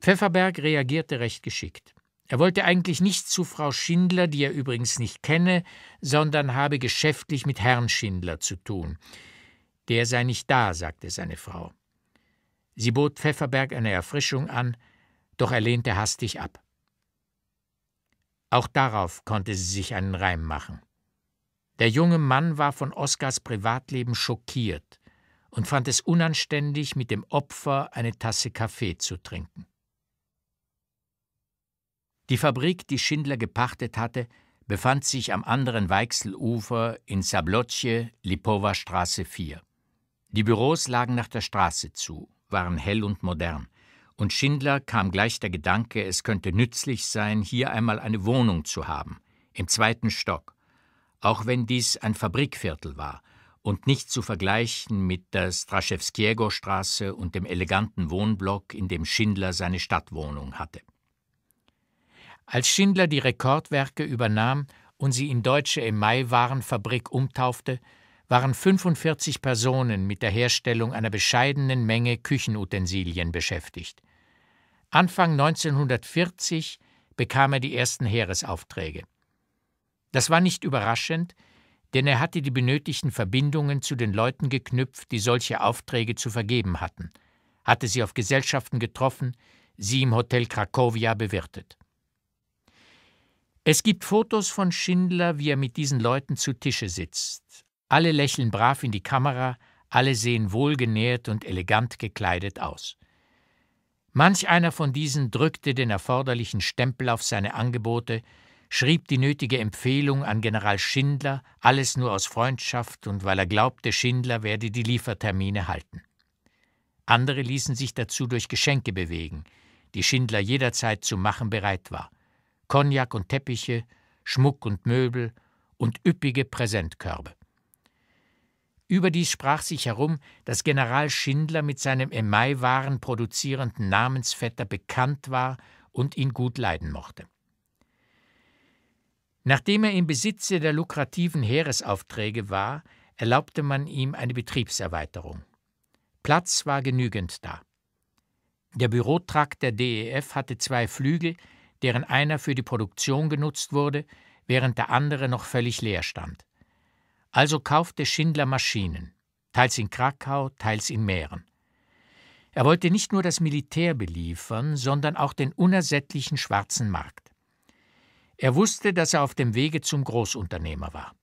Pfefferberg reagierte recht geschickt. Er wollte eigentlich nicht zu Frau Schindler, die er übrigens nicht kenne, sondern habe geschäftlich mit Herrn Schindler zu tun. Der sei nicht da, sagte seine Frau. Sie bot Pfefferberg eine Erfrischung an, doch er lehnte hastig ab. Auch darauf konnte sie sich einen Reim machen. Der junge Mann war von Oskars Privatleben schockiert und fand es unanständig, mit dem Opfer eine Tasse Kaffee zu trinken. Die Fabrik, die Schindler gepachtet hatte, befand sich am anderen Weichselufer in Sablotje, Lipowa Straße 4. Die Büros lagen nach der Straße zu, waren hell und modern und Schindler kam gleich der Gedanke, es könnte nützlich sein, hier einmal eine Wohnung zu haben, im zweiten Stock, auch wenn dies ein Fabrikviertel war und nicht zu vergleichen mit der Straschewskiego straße und dem eleganten Wohnblock, in dem Schindler seine Stadtwohnung hatte. Als Schindler die Rekordwerke übernahm und sie in Deutsche Emailwarenfabrik umtaufte, waren 45 Personen mit der Herstellung einer bescheidenen Menge Küchenutensilien beschäftigt. Anfang 1940 bekam er die ersten Heeresaufträge. Das war nicht überraschend, denn er hatte die benötigten Verbindungen zu den Leuten geknüpft, die solche Aufträge zu vergeben hatten, hatte sie auf Gesellschaften getroffen, sie im Hotel Krakowia bewirtet. Es gibt Fotos von Schindler, wie er mit diesen Leuten zu Tische sitzt, alle lächeln brav in die Kamera, alle sehen wohlgenährt und elegant gekleidet aus. Manch einer von diesen drückte den erforderlichen Stempel auf seine Angebote, schrieb die nötige Empfehlung an General Schindler, alles nur aus Freundschaft und weil er glaubte, Schindler werde die Liefertermine halten. Andere ließen sich dazu durch Geschenke bewegen, die Schindler jederzeit zu machen bereit war. Cognac und Teppiche, Schmuck und Möbel und üppige Präsentkörbe. Überdies sprach sich herum, dass General Schindler mit seinem Emailwaren produzierenden Namensvetter bekannt war und ihn gut leiden mochte. Nachdem er im Besitze der lukrativen Heeresaufträge war, erlaubte man ihm eine Betriebserweiterung. Platz war genügend da. Der Bürotrakt der DEF hatte zwei Flügel, deren einer für die Produktion genutzt wurde, während der andere noch völlig leer stand. Also kaufte Schindler Maschinen, teils in Krakau, teils in Mähren. Er wollte nicht nur das Militär beliefern, sondern auch den unersättlichen schwarzen Markt. Er wusste, dass er auf dem Wege zum Großunternehmer war.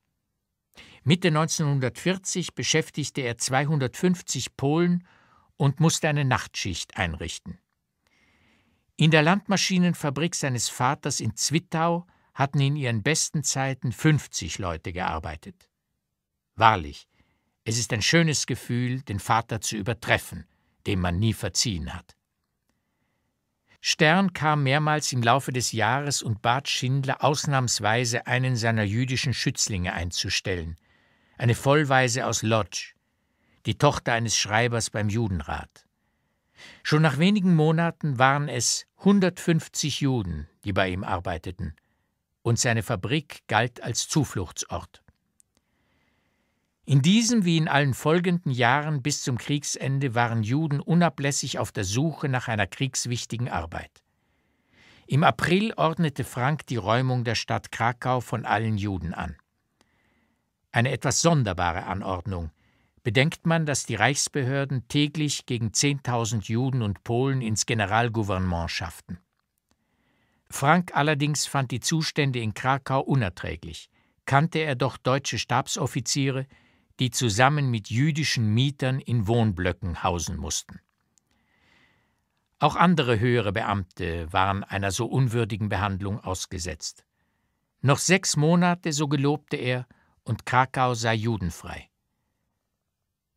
Mitte 1940 beschäftigte er 250 Polen und musste eine Nachtschicht einrichten. In der Landmaschinenfabrik seines Vaters in Zwittau hatten in ihren besten Zeiten 50 Leute gearbeitet. Wahrlich, es ist ein schönes Gefühl, den Vater zu übertreffen, dem man nie verziehen hat. Stern kam mehrmals im Laufe des Jahres und bat Schindler ausnahmsweise einen seiner jüdischen Schützlinge einzustellen, eine Vollweise aus Lodge, die Tochter eines Schreibers beim Judenrat. Schon nach wenigen Monaten waren es 150 Juden, die bei ihm arbeiteten, und seine Fabrik galt als Zufluchtsort. In diesem wie in allen folgenden Jahren bis zum Kriegsende waren Juden unablässig auf der Suche nach einer kriegswichtigen Arbeit. Im April ordnete Frank die Räumung der Stadt Krakau von allen Juden an. Eine etwas sonderbare Anordnung, bedenkt man, dass die Reichsbehörden täglich gegen 10.000 Juden und Polen ins Generalgouvernement schafften. Frank allerdings fand die Zustände in Krakau unerträglich, kannte er doch deutsche Stabsoffiziere, die zusammen mit jüdischen Mietern in Wohnblöcken hausen mussten. Auch andere höhere Beamte waren einer so unwürdigen Behandlung ausgesetzt. Noch sechs Monate, so gelobte er, und Krakau sei judenfrei.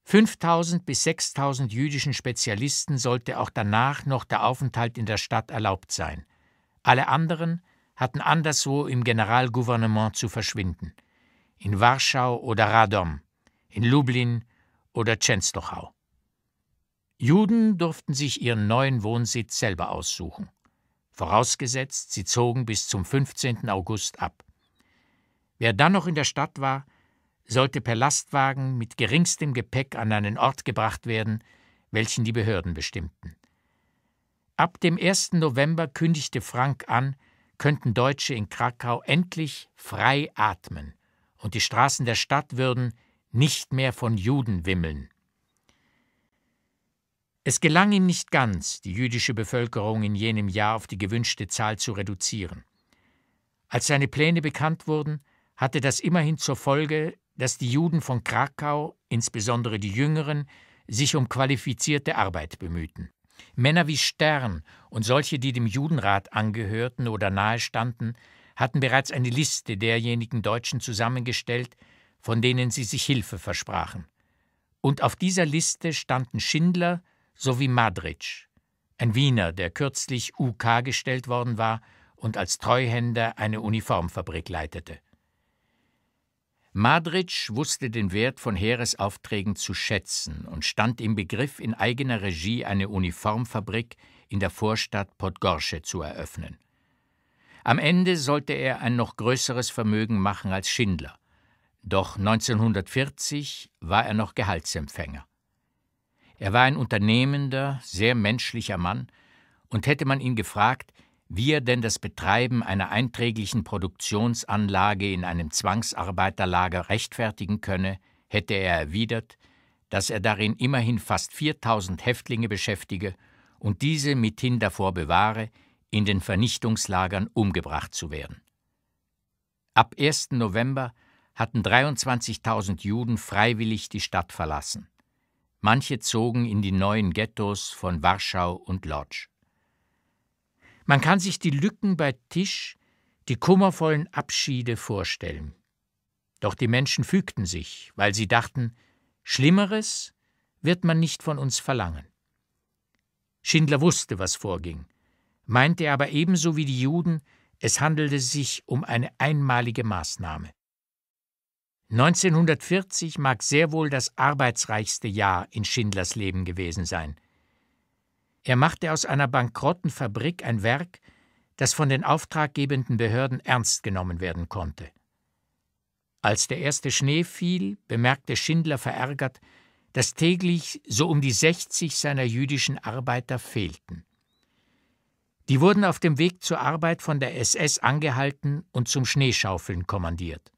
5000 bis 6000 jüdischen Spezialisten sollte auch danach noch der Aufenthalt in der Stadt erlaubt sein. Alle anderen hatten anderswo im Generalgouvernement zu verschwinden, in Warschau oder Radom, in Lublin oder Tschenstochau. Juden durften sich ihren neuen Wohnsitz selber aussuchen, vorausgesetzt, sie zogen bis zum 15. August ab. Wer dann noch in der Stadt war, sollte per Lastwagen mit geringstem Gepäck an einen Ort gebracht werden, welchen die Behörden bestimmten. Ab dem 1. November kündigte Frank an, könnten Deutsche in Krakau endlich frei atmen und die Straßen der Stadt würden nicht mehr von Juden wimmeln. Es gelang ihm nicht ganz, die jüdische Bevölkerung in jenem Jahr auf die gewünschte Zahl zu reduzieren. Als seine Pläne bekannt wurden, hatte das immerhin zur Folge, dass die Juden von Krakau, insbesondere die Jüngeren, sich um qualifizierte Arbeit bemühten. Männer wie Stern und solche, die dem Judenrat angehörten oder nahestanden, hatten bereits eine Liste derjenigen Deutschen zusammengestellt, von denen sie sich Hilfe versprachen. Und auf dieser Liste standen Schindler sowie Madritsch, ein Wiener, der kürzlich UK gestellt worden war und als Treuhänder eine Uniformfabrik leitete. Madritsch wusste den Wert von Heeresaufträgen zu schätzen und stand im Begriff, in eigener Regie eine Uniformfabrik in der Vorstadt Podgorsche zu eröffnen. Am Ende sollte er ein noch größeres Vermögen machen als Schindler. Doch 1940 war er noch Gehaltsempfänger. Er war ein unternehmender, sehr menschlicher Mann, und hätte man ihn gefragt, wie er denn das Betreiben einer einträglichen Produktionsanlage in einem Zwangsarbeiterlager rechtfertigen könne, hätte er erwidert, dass er darin immerhin fast 4000 Häftlinge beschäftige und diese mithin davor bewahre, in den Vernichtungslagern umgebracht zu werden. Ab 1. November hatten 23.000 Juden freiwillig die Stadt verlassen. Manche zogen in die neuen Ghettos von Warschau und Lodz. Man kann sich die Lücken bei Tisch, die kummervollen Abschiede vorstellen. Doch die Menschen fügten sich, weil sie dachten, Schlimmeres wird man nicht von uns verlangen. Schindler wusste, was vorging, meinte aber ebenso wie die Juden, es handelte sich um eine einmalige Maßnahme. 1940 mag sehr wohl das arbeitsreichste Jahr in Schindlers Leben gewesen sein. Er machte aus einer bankrotten Fabrik ein Werk, das von den auftraggebenden Behörden ernst genommen werden konnte. Als der erste Schnee fiel, bemerkte Schindler verärgert, dass täglich so um die 60 seiner jüdischen Arbeiter fehlten. Die wurden auf dem Weg zur Arbeit von der SS angehalten und zum Schneeschaufeln kommandiert.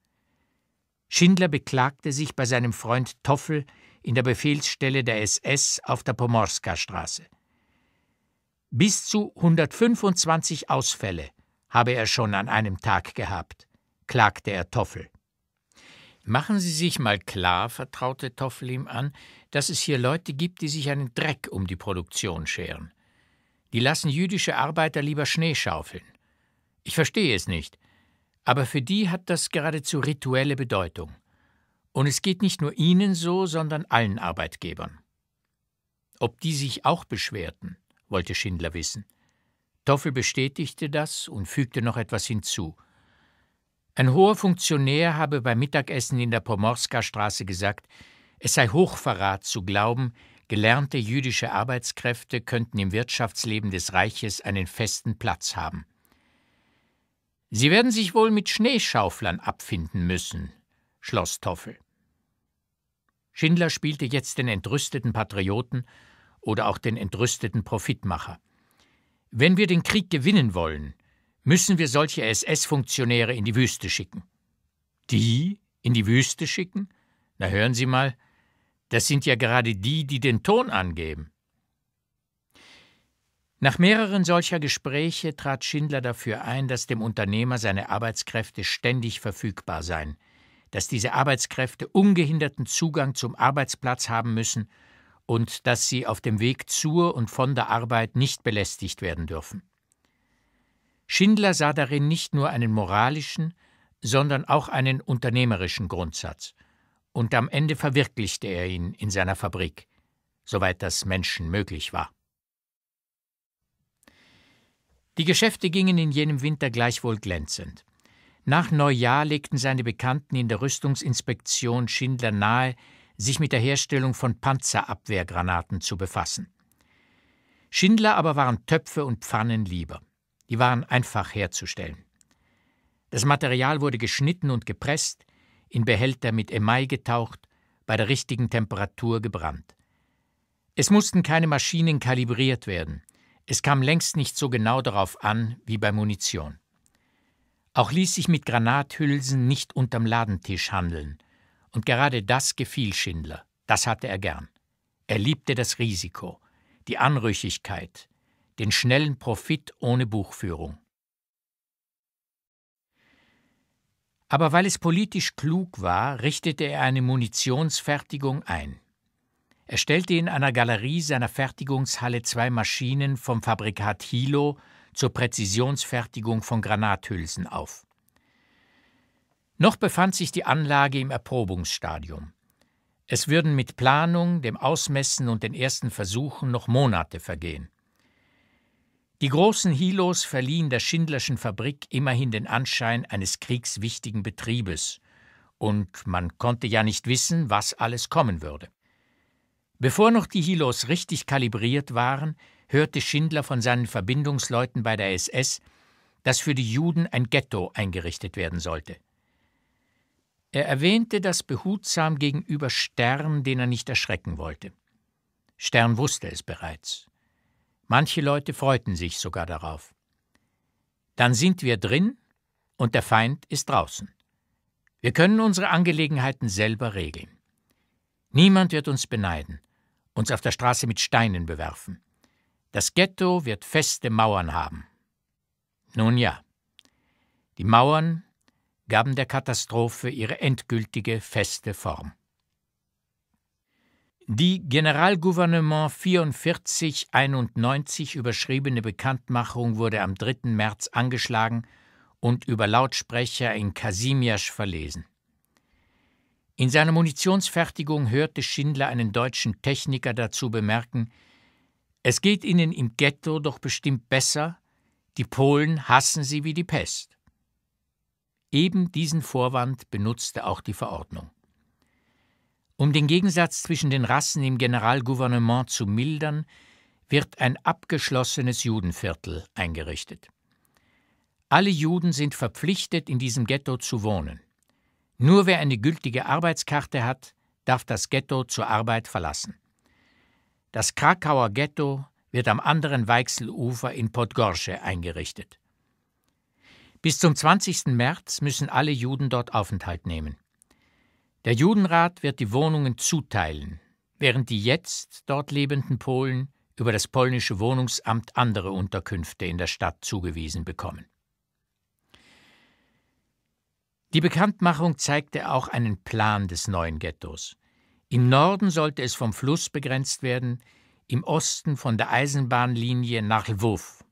Schindler beklagte sich bei seinem Freund Toffel in der Befehlsstelle der SS auf der Pomorska Straße. Bis zu 125 Ausfälle habe er schon an einem Tag gehabt, klagte er Toffel. Machen Sie sich mal klar, vertraute Toffel ihm an, dass es hier Leute gibt, die sich einen Dreck um die Produktion scheren. Die lassen jüdische Arbeiter lieber Schnee schaufeln. Ich verstehe es nicht aber für die hat das geradezu rituelle Bedeutung. Und es geht nicht nur ihnen so, sondern allen Arbeitgebern. Ob die sich auch beschwerten, wollte Schindler wissen. Toffel bestätigte das und fügte noch etwas hinzu. Ein hoher Funktionär habe beim Mittagessen in der Pomorska Straße gesagt, es sei Hochverrat zu glauben, gelernte jüdische Arbeitskräfte könnten im Wirtschaftsleben des Reiches einen festen Platz haben. Sie werden sich wohl mit Schneeschauflern abfinden müssen, schloss Toffel. Schindler spielte jetzt den entrüsteten Patrioten oder auch den entrüsteten Profitmacher. Wenn wir den Krieg gewinnen wollen, müssen wir solche SS-Funktionäre in die Wüste schicken. Die in die Wüste schicken? Na hören Sie mal, das sind ja gerade die, die den Ton angeben. Nach mehreren solcher Gespräche trat Schindler dafür ein, dass dem Unternehmer seine Arbeitskräfte ständig verfügbar seien, dass diese Arbeitskräfte ungehinderten Zugang zum Arbeitsplatz haben müssen und dass sie auf dem Weg zur und von der Arbeit nicht belästigt werden dürfen. Schindler sah darin nicht nur einen moralischen, sondern auch einen unternehmerischen Grundsatz, und am Ende verwirklichte er ihn in seiner Fabrik, soweit das Menschen möglich war. Die Geschäfte gingen in jenem Winter gleichwohl glänzend. Nach Neujahr legten seine Bekannten in der Rüstungsinspektion Schindler nahe, sich mit der Herstellung von Panzerabwehrgranaten zu befassen. Schindler aber waren Töpfe und Pfannen lieber. Die waren einfach herzustellen. Das Material wurde geschnitten und gepresst, in Behälter mit Email getaucht, bei der richtigen Temperatur gebrannt. Es mussten keine Maschinen kalibriert werden – es kam längst nicht so genau darauf an wie bei Munition. Auch ließ sich mit Granathülsen nicht unterm Ladentisch handeln. Und gerade das gefiel Schindler. Das hatte er gern. Er liebte das Risiko, die Anrüchigkeit, den schnellen Profit ohne Buchführung. Aber weil es politisch klug war, richtete er eine Munitionsfertigung ein. Er stellte in einer Galerie seiner Fertigungshalle zwei Maschinen vom Fabrikat Hilo zur Präzisionsfertigung von Granathülsen auf. Noch befand sich die Anlage im Erprobungsstadium. Es würden mit Planung, dem Ausmessen und den ersten Versuchen noch Monate vergehen. Die großen Hilos verliehen der Schindlerschen Fabrik immerhin den Anschein eines kriegswichtigen Betriebes, und man konnte ja nicht wissen, was alles kommen würde. Bevor noch die Hilos richtig kalibriert waren, hörte Schindler von seinen Verbindungsleuten bei der SS, dass für die Juden ein Ghetto eingerichtet werden sollte. Er erwähnte das behutsam gegenüber Stern, den er nicht erschrecken wollte. Stern wusste es bereits. Manche Leute freuten sich sogar darauf. Dann sind wir drin und der Feind ist draußen. Wir können unsere Angelegenheiten selber regeln. Niemand wird uns beneiden uns auf der Straße mit Steinen bewerfen. Das Ghetto wird feste Mauern haben. Nun ja, die Mauern gaben der Katastrophe ihre endgültige feste Form. Die Generalgouvernement 4491 überschriebene Bekanntmachung wurde am 3. März angeschlagen und über Lautsprecher in Kasimiasch verlesen. In seiner Munitionsfertigung hörte Schindler einen deutschen Techniker dazu bemerken, es geht ihnen im Ghetto doch bestimmt besser, die Polen hassen sie wie die Pest. Eben diesen Vorwand benutzte auch die Verordnung. Um den Gegensatz zwischen den Rassen im Generalgouvernement zu mildern, wird ein abgeschlossenes Judenviertel eingerichtet. Alle Juden sind verpflichtet, in diesem Ghetto zu wohnen. Nur wer eine gültige Arbeitskarte hat, darf das Ghetto zur Arbeit verlassen. Das Krakauer Ghetto wird am anderen Weichselufer in Podgorsche eingerichtet. Bis zum 20. März müssen alle Juden dort Aufenthalt nehmen. Der Judenrat wird die Wohnungen zuteilen, während die jetzt dort lebenden Polen über das polnische Wohnungsamt andere Unterkünfte in der Stadt zugewiesen bekommen. Die Bekanntmachung zeigte auch einen Plan des neuen Ghettos. Im Norden sollte es vom Fluss begrenzt werden, im Osten von der Eisenbahnlinie nach Lwów,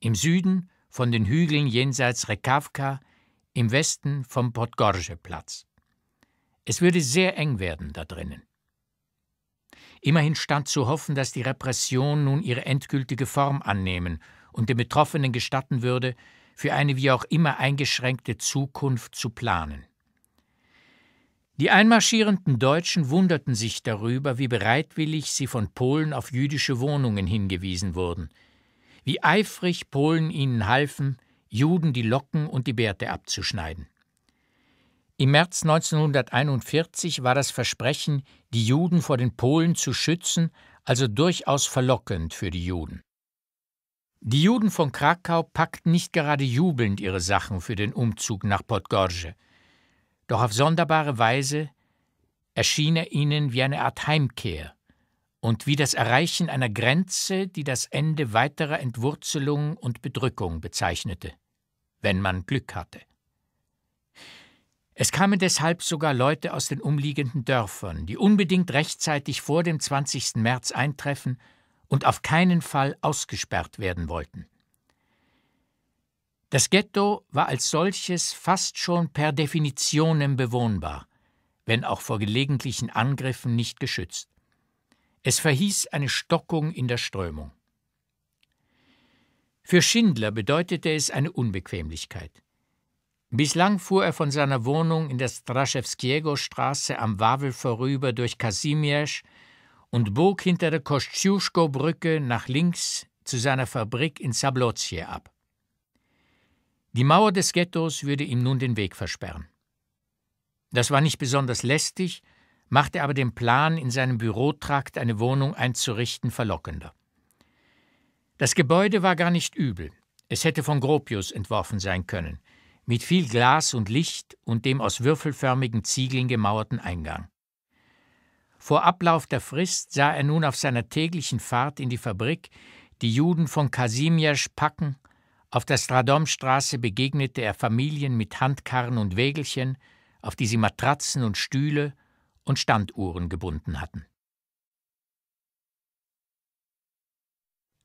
im Süden von den Hügeln jenseits Rekavka, im Westen vom Podgorze-Platz. Es würde sehr eng werden da drinnen. Immerhin stand zu hoffen, dass die Repression nun ihre endgültige Form annehmen und den Betroffenen gestatten würde, für eine wie auch immer eingeschränkte Zukunft zu planen. Die einmarschierenden Deutschen wunderten sich darüber, wie bereitwillig sie von Polen auf jüdische Wohnungen hingewiesen wurden, wie eifrig Polen ihnen halfen, Juden die Locken und die Bärte abzuschneiden. Im März 1941 war das Versprechen, die Juden vor den Polen zu schützen, also durchaus verlockend für die Juden. Die Juden von Krakau packten nicht gerade jubelnd ihre Sachen für den Umzug nach Podgorze. Doch auf sonderbare Weise erschien er ihnen wie eine Art Heimkehr und wie das Erreichen einer Grenze, die das Ende weiterer Entwurzelung und Bedrückung bezeichnete, wenn man Glück hatte. Es kamen deshalb sogar Leute aus den umliegenden Dörfern, die unbedingt rechtzeitig vor dem 20. März eintreffen und auf keinen Fall ausgesperrt werden wollten. Das Ghetto war als solches fast schon per Definitionem bewohnbar, wenn auch vor gelegentlichen Angriffen nicht geschützt. Es verhieß eine Stockung in der Strömung. Für Schindler bedeutete es eine Unbequemlichkeit. Bislang fuhr er von seiner Wohnung in der Straschewskiego Straße am Wawel vorüber durch Kasimirsch und bog hinter der Kosciuszko-Brücke nach links zu seiner Fabrik in Sablozje ab. Die Mauer des Ghettos würde ihm nun den Weg versperren. Das war nicht besonders lästig, machte aber den Plan, in seinem Bürotrakt eine Wohnung einzurichten, verlockender. Das Gebäude war gar nicht übel. Es hätte von Gropius entworfen sein können, mit viel Glas und Licht und dem aus würfelförmigen Ziegeln gemauerten Eingang. Vor Ablauf der Frist sah er nun auf seiner täglichen Fahrt in die Fabrik die Juden von Kazimierz packen, auf der Stradomstraße begegnete er Familien mit Handkarren und Wägelchen, auf die sie Matratzen und Stühle und Standuhren gebunden hatten.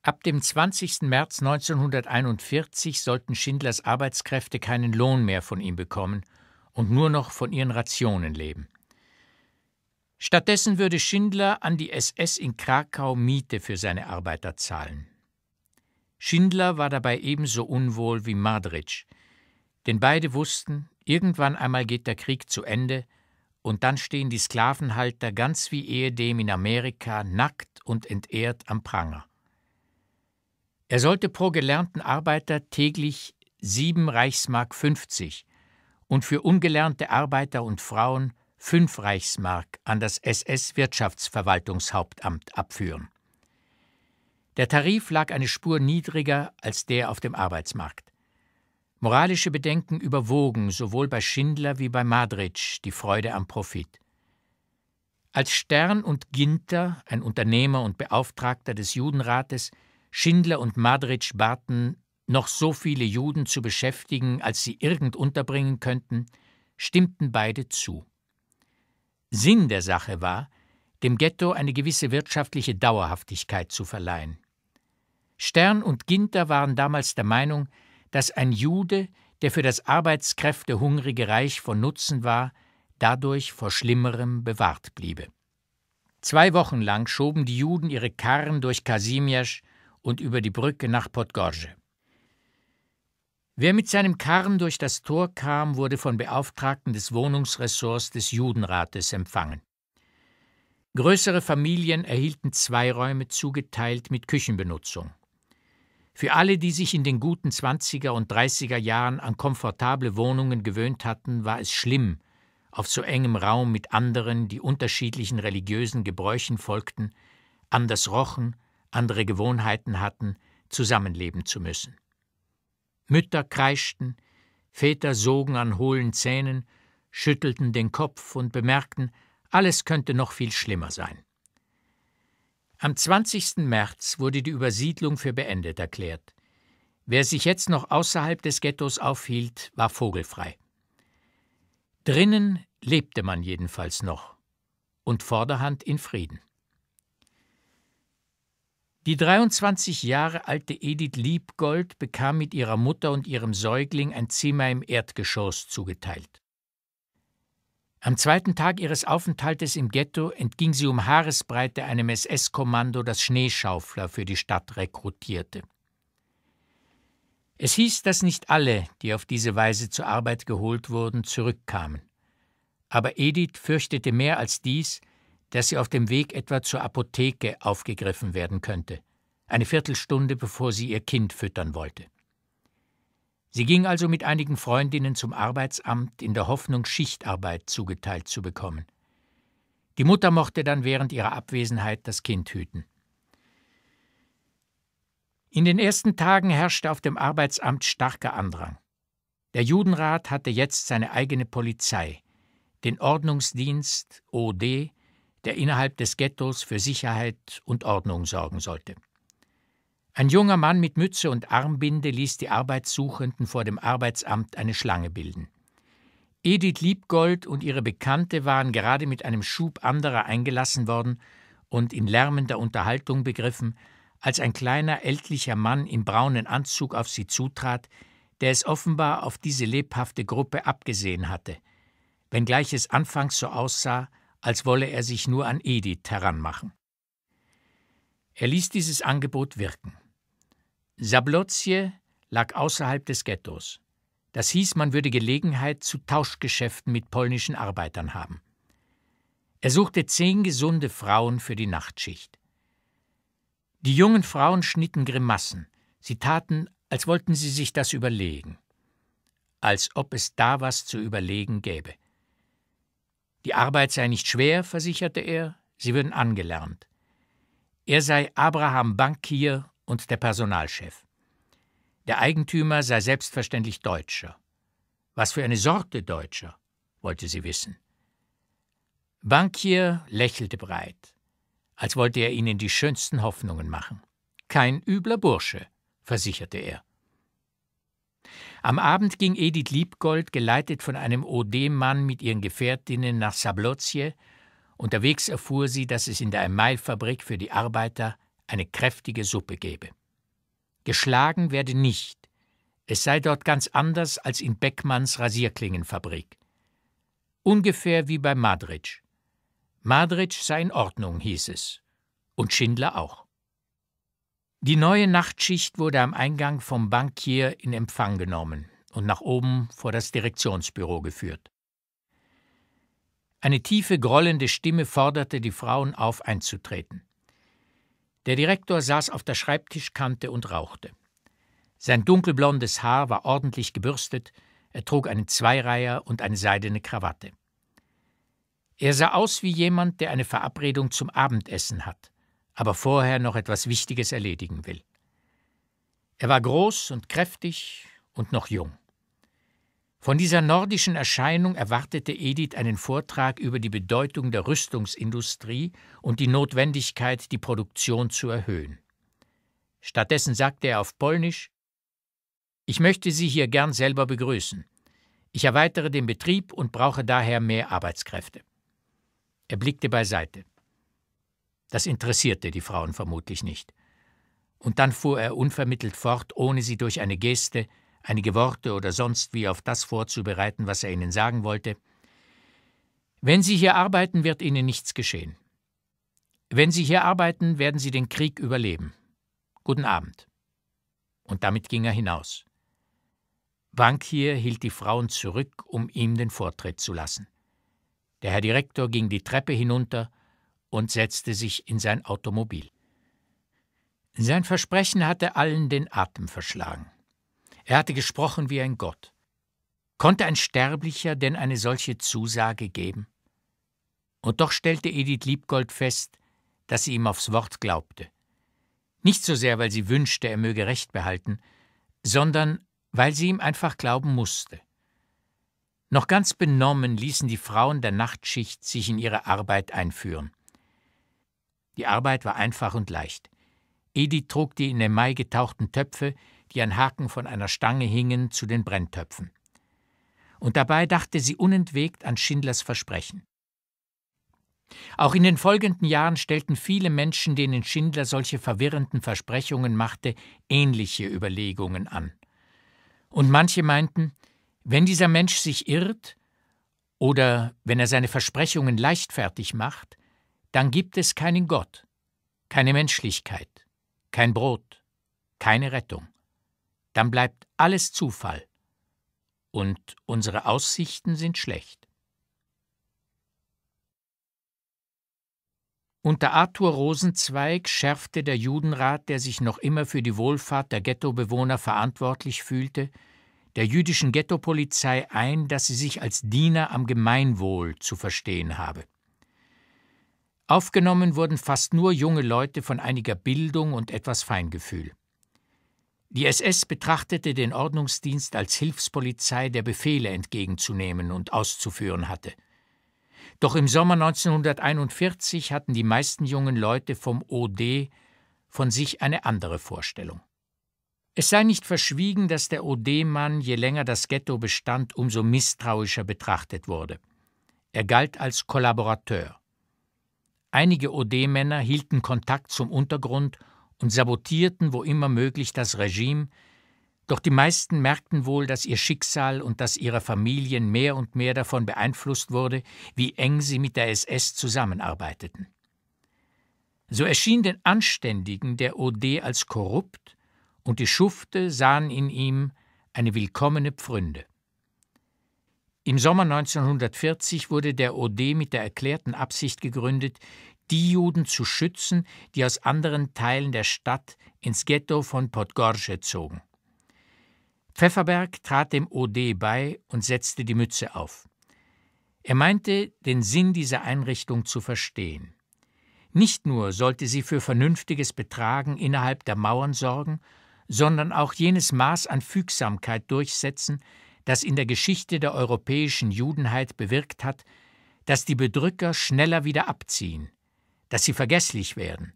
Ab dem 20. März 1941 sollten Schindlers Arbeitskräfte keinen Lohn mehr von ihm bekommen und nur noch von ihren Rationen leben. Stattdessen würde Schindler an die SS in Krakau Miete für seine Arbeiter zahlen. Schindler war dabei ebenso unwohl wie Mardrich, denn beide wussten, irgendwann einmal geht der Krieg zu Ende und dann stehen die Sklavenhalter ganz wie ehedem in Amerika nackt und entehrt am Pranger. Er sollte pro gelernten Arbeiter täglich 7 Reichsmark 50 und für ungelernte Arbeiter und Frauen fünf Reichsmark an das SS-Wirtschaftsverwaltungshauptamt abführen. Der Tarif lag eine Spur niedriger als der auf dem Arbeitsmarkt. Moralische Bedenken überwogen sowohl bei Schindler wie bei Madritsch die Freude am Profit. Als Stern und Ginter, ein Unternehmer und Beauftragter des Judenrates, Schindler und Madritsch baten, noch so viele Juden zu beschäftigen, als sie irgend unterbringen könnten, stimmten beide zu. Sinn der Sache war, dem Ghetto eine gewisse wirtschaftliche Dauerhaftigkeit zu verleihen. Stern und Ginter waren damals der Meinung, dass ein Jude, der für das arbeitskräftehungrige Reich von Nutzen war, dadurch vor Schlimmerem bewahrt bliebe. Zwei Wochen lang schoben die Juden ihre Karren durch Kasimirsch und über die Brücke nach Podgorze. Wer mit seinem Karren durch das Tor kam, wurde von Beauftragten des Wohnungsressorts des Judenrates empfangen. Größere Familien erhielten zwei Räume zugeteilt mit Küchenbenutzung. Für alle, die sich in den guten 20er und 30er Jahren an komfortable Wohnungen gewöhnt hatten, war es schlimm, auf so engem Raum mit anderen, die unterschiedlichen religiösen Gebräuchen folgten, anders rochen, andere Gewohnheiten hatten, zusammenleben zu müssen. Mütter kreischten, Väter sogen an hohlen Zähnen, schüttelten den Kopf und bemerkten, alles könnte noch viel schlimmer sein. Am 20. März wurde die Übersiedlung für beendet erklärt. Wer sich jetzt noch außerhalb des Ghettos aufhielt, war vogelfrei. Drinnen lebte man jedenfalls noch und vorderhand in Frieden. Die 23 Jahre alte Edith Liebgold bekam mit ihrer Mutter und ihrem Säugling ein Zimmer im Erdgeschoss zugeteilt. Am zweiten Tag ihres Aufenthaltes im Ghetto entging sie um Haaresbreite einem SS-Kommando, das Schneeschaufler für die Stadt rekrutierte. Es hieß, dass nicht alle, die auf diese Weise zur Arbeit geholt wurden, zurückkamen. Aber Edith fürchtete mehr als dies, dass sie auf dem Weg etwa zur Apotheke aufgegriffen werden könnte, eine Viertelstunde bevor sie ihr Kind füttern wollte. Sie ging also mit einigen Freundinnen zum Arbeitsamt in der Hoffnung, Schichtarbeit zugeteilt zu bekommen. Die Mutter mochte dann während ihrer Abwesenheit das Kind hüten. In den ersten Tagen herrschte auf dem Arbeitsamt starker Andrang. Der Judenrat hatte jetzt seine eigene Polizei, den Ordnungsdienst OD der innerhalb des Ghettos für Sicherheit und Ordnung sorgen sollte. Ein junger Mann mit Mütze und Armbinde ließ die Arbeitssuchenden vor dem Arbeitsamt eine Schlange bilden. Edith Liebgold und ihre Bekannte waren gerade mit einem Schub anderer eingelassen worden und in lärmender Unterhaltung begriffen, als ein kleiner, ältlicher Mann im braunen Anzug auf sie zutrat, der es offenbar auf diese lebhafte Gruppe abgesehen hatte, wenngleich es anfangs so aussah, als wolle er sich nur an Edith heranmachen. Er ließ dieses Angebot wirken. Sablozje lag außerhalb des Ghettos. Das hieß, man würde Gelegenheit zu Tauschgeschäften mit polnischen Arbeitern haben. Er suchte zehn gesunde Frauen für die Nachtschicht. Die jungen Frauen schnitten Grimassen. Sie taten, als wollten sie sich das überlegen. Als ob es da was zu überlegen gäbe. Die Arbeit sei nicht schwer, versicherte er, sie würden angelernt. Er sei Abraham Bankier und der Personalchef. Der Eigentümer sei selbstverständlich Deutscher. Was für eine Sorte Deutscher, wollte sie wissen. Bankier lächelte breit, als wollte er ihnen die schönsten Hoffnungen machen. Kein übler Bursche, versicherte er. Am Abend ging Edith Liebgold, geleitet von einem OD-Mann, mit ihren Gefährtinnen nach Sablozje. Unterwegs erfuhr sie, dass es in der Emailfabrik für die Arbeiter eine kräftige Suppe gebe. Geschlagen werde nicht. Es sei dort ganz anders als in Beckmanns Rasierklingenfabrik. Ungefähr wie bei Madridge. Madridge sei in Ordnung, hieß es. Und Schindler auch. Die neue Nachtschicht wurde am Eingang vom Bankier in Empfang genommen und nach oben vor das Direktionsbüro geführt. Eine tiefe, grollende Stimme forderte die Frauen auf, einzutreten. Der Direktor saß auf der Schreibtischkante und rauchte. Sein dunkelblondes Haar war ordentlich gebürstet, er trug einen Zweireiher und eine seidene Krawatte. Er sah aus wie jemand, der eine Verabredung zum Abendessen hat aber vorher noch etwas Wichtiges erledigen will. Er war groß und kräftig und noch jung. Von dieser nordischen Erscheinung erwartete Edith einen Vortrag über die Bedeutung der Rüstungsindustrie und die Notwendigkeit, die Produktion zu erhöhen. Stattdessen sagte er auf Polnisch Ich möchte Sie hier gern selber begrüßen. Ich erweitere den Betrieb und brauche daher mehr Arbeitskräfte. Er blickte beiseite. Das interessierte die Frauen vermutlich nicht. Und dann fuhr er unvermittelt fort, ohne sie durch eine Geste, einige Worte oder sonst wie auf das vorzubereiten, was er ihnen sagen wollte. Wenn Sie hier arbeiten, wird Ihnen nichts geschehen. Wenn Sie hier arbeiten, werden Sie den Krieg überleben. Guten Abend. Und damit ging er hinaus. Bankier hielt die Frauen zurück, um ihm den Vortritt zu lassen. Der Herr Direktor ging die Treppe hinunter und setzte sich in sein Automobil. Sein Versprechen hatte allen den Atem verschlagen. Er hatte gesprochen wie ein Gott. Konnte ein Sterblicher denn eine solche Zusage geben? Und doch stellte Edith Liebgold fest, dass sie ihm aufs Wort glaubte. Nicht so sehr, weil sie wünschte, er möge Recht behalten, sondern weil sie ihm einfach glauben musste. Noch ganz benommen ließen die Frauen der Nachtschicht sich in ihre Arbeit einführen. Die Arbeit war einfach und leicht. Edith trug die in den Mai getauchten Töpfe, die an Haken von einer Stange hingen, zu den Brenntöpfen. Und dabei dachte sie unentwegt an Schindlers Versprechen. Auch in den folgenden Jahren stellten viele Menschen, denen Schindler solche verwirrenden Versprechungen machte, ähnliche Überlegungen an. Und manche meinten, wenn dieser Mensch sich irrt oder wenn er seine Versprechungen leichtfertig macht, dann gibt es keinen Gott, keine Menschlichkeit, kein Brot, keine Rettung. Dann bleibt alles Zufall und unsere Aussichten sind schlecht. Unter Arthur Rosenzweig schärfte der Judenrat, der sich noch immer für die Wohlfahrt der Ghettobewohner verantwortlich fühlte, der jüdischen Ghettopolizei ein, dass sie sich als Diener am Gemeinwohl zu verstehen habe. Aufgenommen wurden fast nur junge Leute von einiger Bildung und etwas Feingefühl. Die SS betrachtete den Ordnungsdienst als Hilfspolizei, der Befehle entgegenzunehmen und auszuführen hatte. Doch im Sommer 1941 hatten die meisten jungen Leute vom OD von sich eine andere Vorstellung. Es sei nicht verschwiegen, dass der OD-Mann, je länger das Ghetto bestand, umso misstrauischer betrachtet wurde. Er galt als Kollaborateur. Einige OD-Männer hielten Kontakt zum Untergrund und sabotierten wo immer möglich das Regime, doch die meisten merkten wohl, dass ihr Schicksal und das ihrer Familien mehr und mehr davon beeinflusst wurde, wie eng sie mit der SS zusammenarbeiteten. So erschien den Anständigen der OD als korrupt, und die Schufte sahen in ihm eine willkommene Pfründe. Im Sommer 1940 wurde der OD mit der erklärten Absicht gegründet, die Juden zu schützen, die aus anderen Teilen der Stadt ins Ghetto von Podgorze zogen. Pfefferberg trat dem OD bei und setzte die Mütze auf. Er meinte, den Sinn dieser Einrichtung zu verstehen. Nicht nur sollte sie für vernünftiges Betragen innerhalb der Mauern sorgen, sondern auch jenes Maß an Fügsamkeit durchsetzen, das in der Geschichte der europäischen Judenheit bewirkt hat, dass die Bedrücker schneller wieder abziehen, dass sie vergesslich werden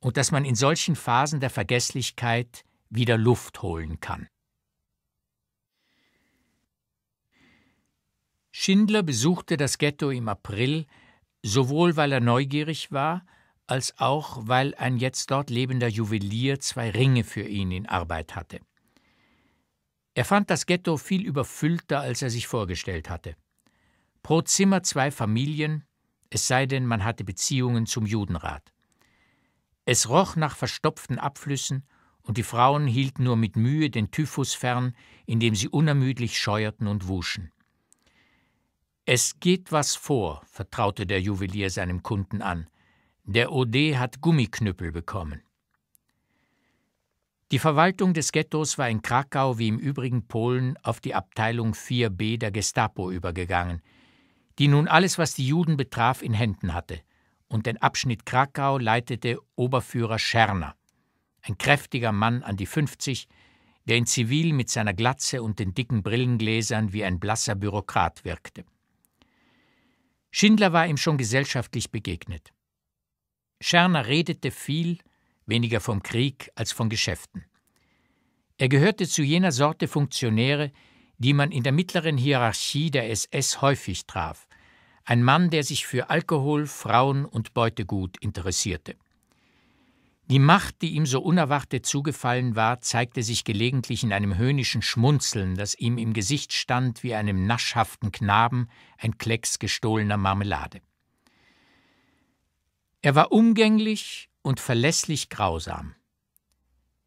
und dass man in solchen Phasen der Vergesslichkeit wieder Luft holen kann. Schindler besuchte das Ghetto im April, sowohl weil er neugierig war, als auch weil ein jetzt dort lebender Juwelier zwei Ringe für ihn in Arbeit hatte. Er fand das Ghetto viel überfüllter, als er sich vorgestellt hatte. Pro Zimmer zwei Familien, es sei denn, man hatte Beziehungen zum Judenrat. Es roch nach verstopften Abflüssen, und die Frauen hielten nur mit Mühe den Typhus fern, indem sie unermüdlich scheuerten und wuschen. Es geht was vor, vertraute der Juwelier seinem Kunden an. Der OD hat Gummiknüppel bekommen. Die Verwaltung des Ghettos war in Krakau wie im übrigen Polen auf die Abteilung 4b der Gestapo übergegangen, die nun alles, was die Juden betraf, in Händen hatte, und den Abschnitt Krakau leitete Oberführer Scherner, ein kräftiger Mann an die 50, der in Zivil mit seiner Glatze und den dicken Brillengläsern wie ein blasser Bürokrat wirkte. Schindler war ihm schon gesellschaftlich begegnet. Scherner redete viel, weniger vom Krieg als von Geschäften. Er gehörte zu jener Sorte Funktionäre, die man in der mittleren Hierarchie der SS häufig traf, ein Mann, der sich für Alkohol, Frauen und Beutegut interessierte. Die Macht, die ihm so unerwartet zugefallen war, zeigte sich gelegentlich in einem höhnischen Schmunzeln, das ihm im Gesicht stand wie einem naschhaften Knaben ein Klecks gestohlener Marmelade. Er war umgänglich, und verlässlich grausam.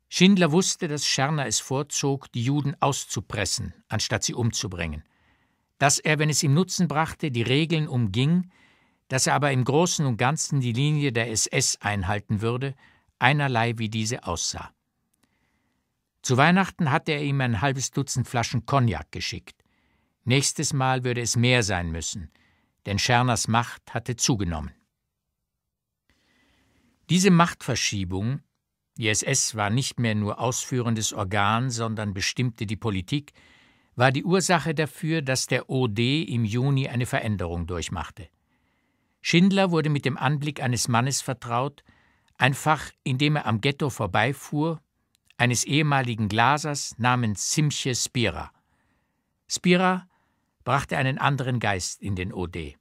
Schindler wusste, dass Scherner es vorzog, die Juden auszupressen, anstatt sie umzubringen, dass er, wenn es ihm Nutzen brachte, die Regeln umging, dass er aber im Großen und Ganzen die Linie der SS einhalten würde, einerlei wie diese aussah. Zu Weihnachten hatte er ihm ein halbes Dutzend Flaschen Cognac geschickt. Nächstes Mal würde es mehr sein müssen, denn Scherners Macht hatte zugenommen. Diese Machtverschiebung die SS war nicht mehr nur ausführendes Organ, sondern bestimmte die Politik, war die Ursache dafür, dass der OD im Juni eine Veränderung durchmachte. Schindler wurde mit dem Anblick eines Mannes vertraut, einfach indem er am Ghetto vorbeifuhr, eines ehemaligen Glasers namens Simche Spira. Spira brachte einen anderen Geist in den OD.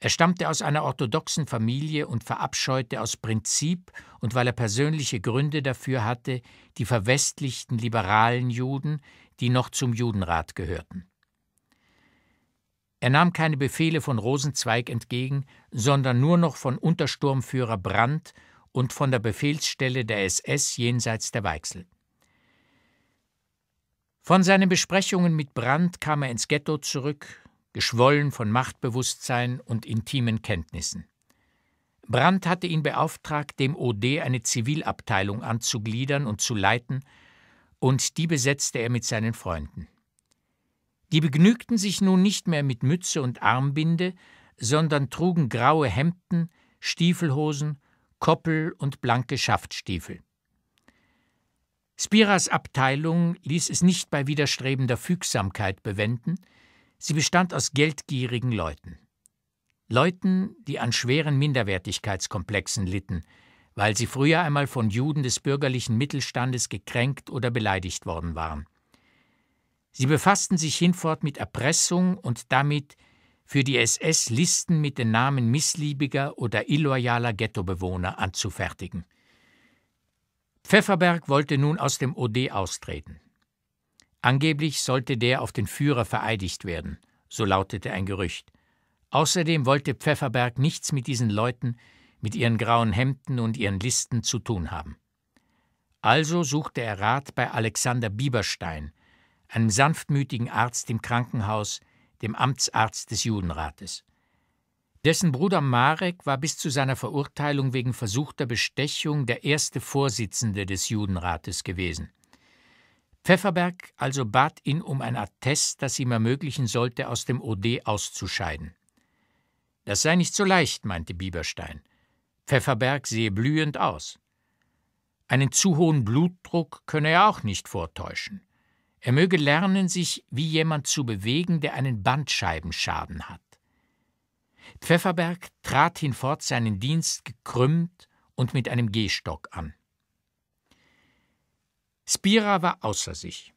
Er stammte aus einer orthodoxen Familie und verabscheute aus Prinzip und weil er persönliche Gründe dafür hatte, die verwestlichten liberalen Juden, die noch zum Judenrat gehörten. Er nahm keine Befehle von Rosenzweig entgegen, sondern nur noch von Untersturmführer Brandt und von der Befehlsstelle der SS jenseits der Weichsel. Von seinen Besprechungen mit Brandt kam er ins Ghetto zurück, geschwollen von Machtbewusstsein und intimen Kenntnissen. Brandt hatte ihn beauftragt, dem OD eine Zivilabteilung anzugliedern und zu leiten, und die besetzte er mit seinen Freunden. Die begnügten sich nun nicht mehr mit Mütze und Armbinde, sondern trugen graue Hemden, Stiefelhosen, Koppel und blanke Schaftstiefel. Spiras Abteilung ließ es nicht bei widerstrebender Fügsamkeit bewenden, Sie bestand aus geldgierigen Leuten. Leuten, die an schweren Minderwertigkeitskomplexen litten, weil sie früher einmal von Juden des bürgerlichen Mittelstandes gekränkt oder beleidigt worden waren. Sie befassten sich hinfort mit Erpressung und damit für die SS Listen mit den Namen missliebiger oder illoyaler Ghettobewohner anzufertigen. Pfefferberg wollte nun aus dem OD austreten. Angeblich sollte der auf den Führer vereidigt werden, so lautete ein Gerücht. Außerdem wollte Pfefferberg nichts mit diesen Leuten, mit ihren grauen Hemden und ihren Listen zu tun haben. Also suchte er Rat bei Alexander Bieberstein, einem sanftmütigen Arzt im Krankenhaus, dem Amtsarzt des Judenrates. Dessen Bruder Marek war bis zu seiner Verurteilung wegen versuchter Bestechung der erste Vorsitzende des Judenrates gewesen. Pfefferberg also bat ihn um ein Attest, das ihm ermöglichen sollte, aus dem OD auszuscheiden. Das sei nicht so leicht, meinte Bieberstein. Pfefferberg sehe blühend aus. Einen zu hohen Blutdruck könne er auch nicht vortäuschen. Er möge lernen, sich wie jemand zu bewegen, der einen Bandscheibenschaden hat. Pfefferberg trat hinfort seinen Dienst gekrümmt und mit einem Gehstock an. Spira war außer sich.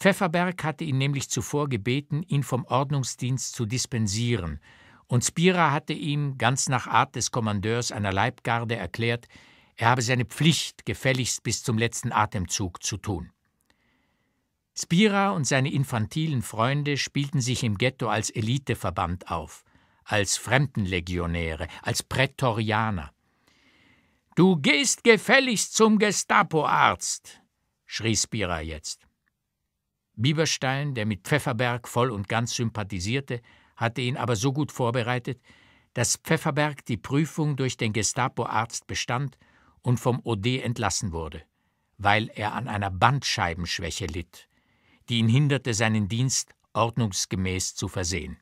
Pfefferberg hatte ihn nämlich zuvor gebeten, ihn vom Ordnungsdienst zu dispensieren, und Spira hatte ihm, ganz nach Art des Kommandeurs einer Leibgarde, erklärt, er habe seine Pflicht gefälligst bis zum letzten Atemzug zu tun. Spira und seine infantilen Freunde spielten sich im Ghetto als Eliteverband auf, als Fremdenlegionäre, als Prätorianer. Du gehst gefälligst zum Gestapoarzt, schrie Spira jetzt. Bieberstein, der mit Pfefferberg voll und ganz sympathisierte, hatte ihn aber so gut vorbereitet, dass Pfefferberg die Prüfung durch den Gestapo-Arzt bestand und vom OD entlassen wurde, weil er an einer Bandscheibenschwäche litt, die ihn hinderte, seinen Dienst ordnungsgemäß zu versehen.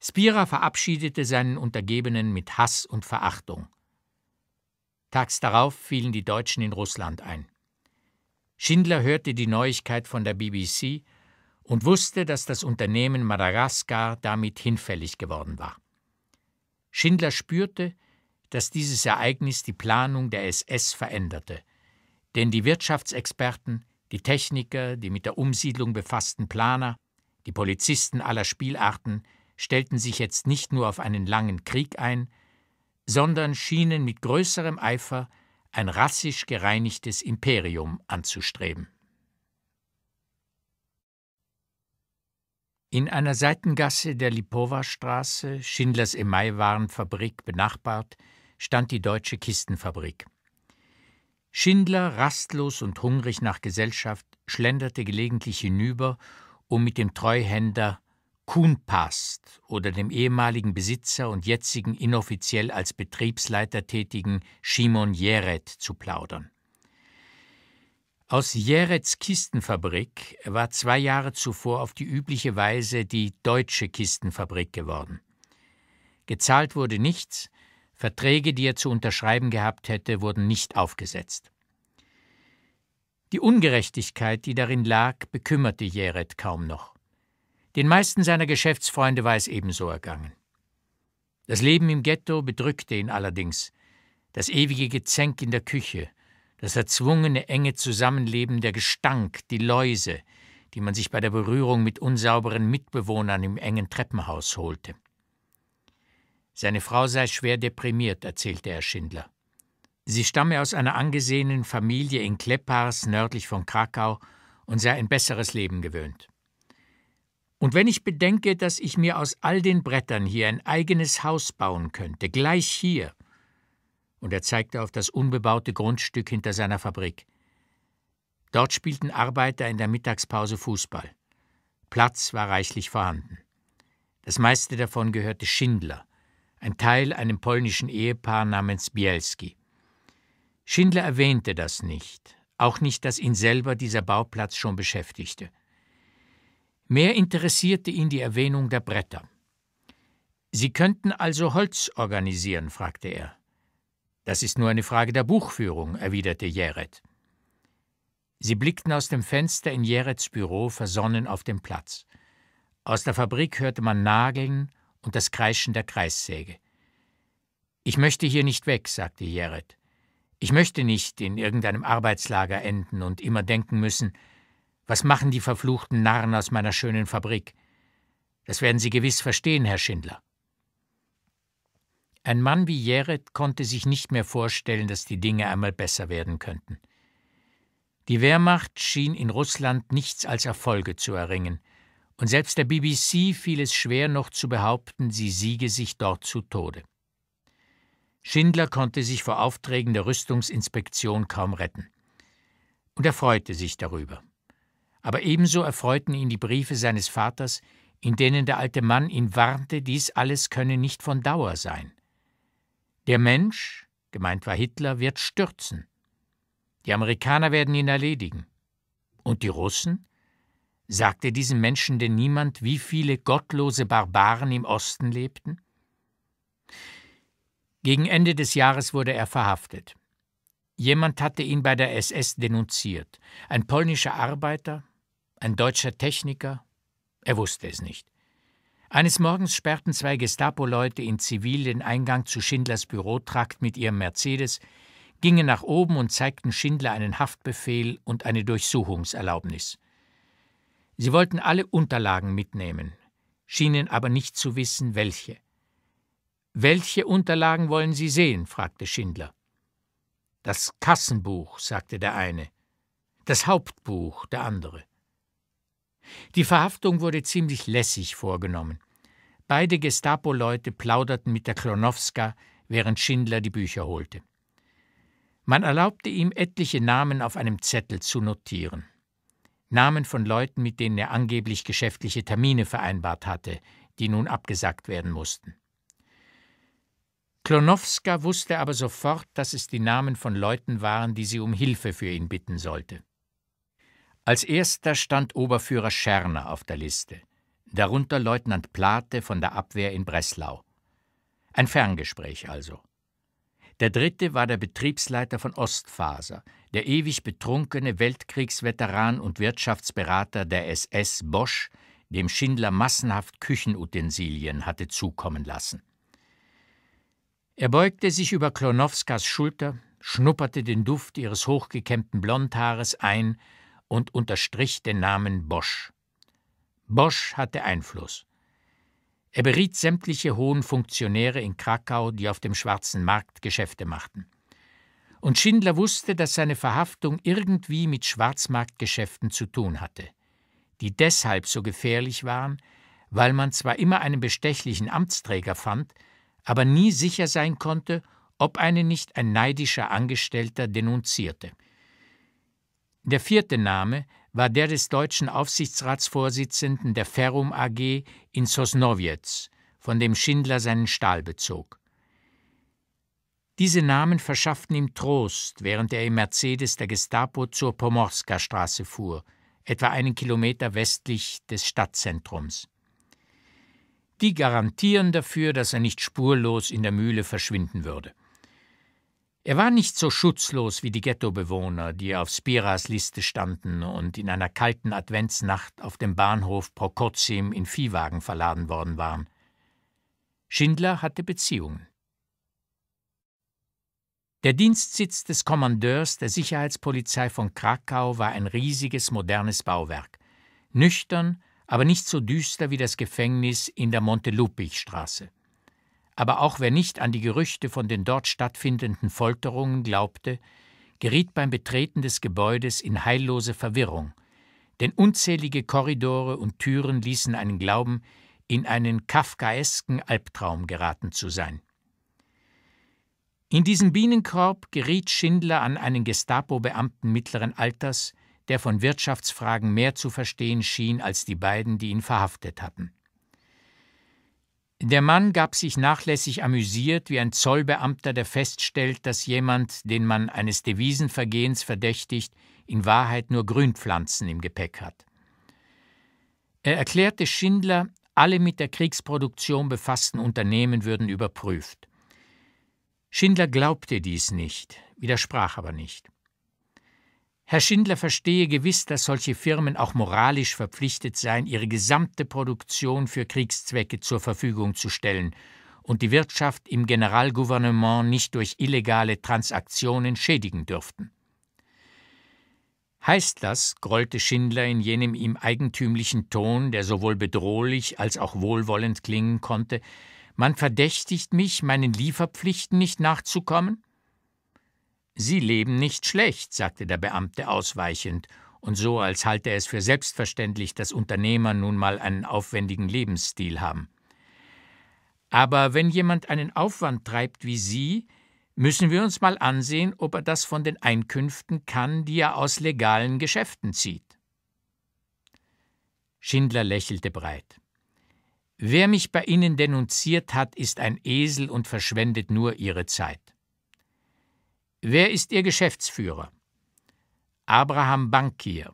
Spira verabschiedete seinen Untergebenen mit Hass und Verachtung. Tags darauf fielen die Deutschen in Russland ein. Schindler hörte die Neuigkeit von der BBC und wusste, dass das Unternehmen Madagaskar damit hinfällig geworden war. Schindler spürte, dass dieses Ereignis die Planung der SS veränderte, denn die Wirtschaftsexperten, die Techniker, die mit der Umsiedlung befassten Planer, die Polizisten aller Spielarten stellten sich jetzt nicht nur auf einen langen Krieg ein, sondern schienen mit größerem Eifer ein rassisch gereinigtes Imperium anzustreben. In einer Seitengasse der Lipowa-Straße, Schindlers Emailwarenfabrik benachbart, stand die deutsche Kistenfabrik. Schindler, rastlos und hungrig nach Gesellschaft, schlenderte gelegentlich hinüber, um mit dem Treuhänder Kuhn oder dem ehemaligen Besitzer und jetzigen inoffiziell als Betriebsleiter tätigen Shimon Jeret zu plaudern. Aus Jerets Kistenfabrik war zwei Jahre zuvor auf die übliche Weise die Deutsche Kistenfabrik geworden. Gezahlt wurde nichts, Verträge, die er zu unterschreiben gehabt hätte, wurden nicht aufgesetzt. Die Ungerechtigkeit, die darin lag, bekümmerte Jeret kaum noch. Den meisten seiner Geschäftsfreunde war es ebenso ergangen. Das Leben im Ghetto bedrückte ihn allerdings. Das ewige Gezänk in der Küche, das erzwungene enge Zusammenleben, der Gestank, die Läuse, die man sich bei der Berührung mit unsauberen Mitbewohnern im engen Treppenhaus holte. Seine Frau sei schwer deprimiert, erzählte er Schindler. Sie stamme aus einer angesehenen Familie in Kleppars nördlich von Krakau und sei ein besseres Leben gewöhnt. Und wenn ich bedenke, dass ich mir aus all den Brettern hier ein eigenes Haus bauen könnte, gleich hier. Und er zeigte auf das unbebaute Grundstück hinter seiner Fabrik. Dort spielten Arbeiter in der Mittagspause Fußball. Platz war reichlich vorhanden. Das meiste davon gehörte Schindler, ein Teil einem polnischen Ehepaar namens Bielski. Schindler erwähnte das nicht, auch nicht, dass ihn selber dieser Bauplatz schon beschäftigte. Mehr interessierte ihn die Erwähnung der Bretter. Sie könnten also Holz organisieren, fragte er. Das ist nur eine Frage der Buchführung, erwiderte Järet. Sie blickten aus dem Fenster in Jareds Büro versonnen auf den Platz. Aus der Fabrik hörte man Nageln und das Kreischen der Kreissäge. Ich möchte hier nicht weg, sagte Jared. Ich möchte nicht in irgendeinem Arbeitslager enden und immer denken müssen, was machen die verfluchten Narren aus meiner schönen Fabrik? Das werden Sie gewiss verstehen, Herr Schindler. Ein Mann wie Jared konnte sich nicht mehr vorstellen, dass die Dinge einmal besser werden könnten. Die Wehrmacht schien in Russland nichts als Erfolge zu erringen, und selbst der BBC fiel es schwer noch zu behaupten, sie siege sich dort zu Tode. Schindler konnte sich vor Aufträgen der Rüstungsinspektion kaum retten. Und er freute sich darüber aber ebenso erfreuten ihn die Briefe seines Vaters, in denen der alte Mann ihn warnte, dies alles könne nicht von Dauer sein. Der Mensch, gemeint war Hitler, wird stürzen. Die Amerikaner werden ihn erledigen. Und die Russen? Sagte diesem Menschen denn niemand, wie viele gottlose Barbaren im Osten lebten? Gegen Ende des Jahres wurde er verhaftet. Jemand hatte ihn bei der SS denunziert. Ein polnischer Arbeiter, ein deutscher Techniker. Er wusste es nicht. Eines Morgens sperrten zwei Gestapo-Leute in Zivil den Eingang zu Schindlers Bürotrakt mit ihrem Mercedes, gingen nach oben und zeigten Schindler einen Haftbefehl und eine Durchsuchungserlaubnis. Sie wollten alle Unterlagen mitnehmen, schienen aber nicht zu wissen, welche. Welche Unterlagen wollen Sie sehen? fragte Schindler. Das Kassenbuch, sagte der eine, das Hauptbuch der andere. Die Verhaftung wurde ziemlich lässig vorgenommen. Beide Gestapo-Leute plauderten mit der Klonowska, während Schindler die Bücher holte. Man erlaubte ihm, etliche Namen auf einem Zettel zu notieren. Namen von Leuten, mit denen er angeblich geschäftliche Termine vereinbart hatte, die nun abgesagt werden mussten. Klonowska wusste aber sofort, dass es die Namen von Leuten waren, die sie um Hilfe für ihn bitten sollte. Als erster stand Oberführer Scherner auf der Liste, darunter Leutnant Plate von der Abwehr in Breslau. Ein Ferngespräch also. Der dritte war der Betriebsleiter von Ostfaser, der ewig betrunkene Weltkriegsveteran und Wirtschaftsberater der SS Bosch, dem Schindler massenhaft Küchenutensilien hatte zukommen lassen. Er beugte sich über Klonowskas Schulter, schnupperte den Duft ihres hochgekämmten Blondhaares ein und unterstrich den Namen Bosch. Bosch hatte Einfluss. Er beriet sämtliche hohen Funktionäre in Krakau, die auf dem schwarzen Markt Geschäfte machten. Und Schindler wusste, dass seine Verhaftung irgendwie mit Schwarzmarktgeschäften zu tun hatte, die deshalb so gefährlich waren, weil man zwar immer einen bestechlichen Amtsträger fand, aber nie sicher sein konnte, ob einen nicht ein neidischer Angestellter denunzierte. Der vierte Name war der des deutschen Aufsichtsratsvorsitzenden der Ferrum AG in Sosnowiec, von dem Schindler seinen Stahl bezog. Diese Namen verschafften ihm Trost, während er im Mercedes der Gestapo zur Pomorska Straße fuhr, etwa einen Kilometer westlich des Stadtzentrums die garantieren dafür, dass er nicht spurlos in der Mühle verschwinden würde. Er war nicht so schutzlos wie die Ghettobewohner, die auf Spiras Liste standen und in einer kalten Adventsnacht auf dem Bahnhof Prokotsim in Viehwagen verladen worden waren. Schindler hatte Beziehungen. Der Dienstsitz des Kommandeurs der Sicherheitspolizei von Krakau war ein riesiges modernes Bauwerk. Nüchtern, aber nicht so düster wie das Gefängnis in der Montelupichstraße. Aber auch wer nicht an die Gerüchte von den dort stattfindenden Folterungen glaubte, geriet beim Betreten des Gebäudes in heillose Verwirrung, denn unzählige Korridore und Türen ließen einen glauben, in einen kafkaesken Albtraum geraten zu sein. In diesem Bienenkorb geriet Schindler an einen Gestapo-Beamten mittleren Alters, der von Wirtschaftsfragen mehr zu verstehen schien als die beiden, die ihn verhaftet hatten. Der Mann gab sich nachlässig amüsiert, wie ein Zollbeamter, der feststellt, dass jemand, den man eines Devisenvergehens verdächtigt, in Wahrheit nur Grünpflanzen im Gepäck hat. Er erklärte Schindler, alle mit der Kriegsproduktion befassten Unternehmen würden überprüft. Schindler glaubte dies nicht, widersprach aber nicht. Herr Schindler verstehe gewiss, dass solche Firmen auch moralisch verpflichtet seien, ihre gesamte Produktion für Kriegszwecke zur Verfügung zu stellen und die Wirtschaft im Generalgouvernement nicht durch illegale Transaktionen schädigen dürften. Heißt das, grollte Schindler in jenem ihm eigentümlichen Ton, der sowohl bedrohlich als auch wohlwollend klingen konnte, man verdächtigt mich, meinen Lieferpflichten nicht nachzukommen? Sie leben nicht schlecht, sagte der Beamte ausweichend, und so, als halte er es für selbstverständlich, dass Unternehmer nun mal einen aufwendigen Lebensstil haben. Aber wenn jemand einen Aufwand treibt wie Sie, müssen wir uns mal ansehen, ob er das von den Einkünften kann, die er aus legalen Geschäften zieht. Schindler lächelte breit. Wer mich bei Ihnen denunziert hat, ist ein Esel und verschwendet nur Ihre Zeit. Wer ist Ihr Geschäftsführer? Abraham Bankier.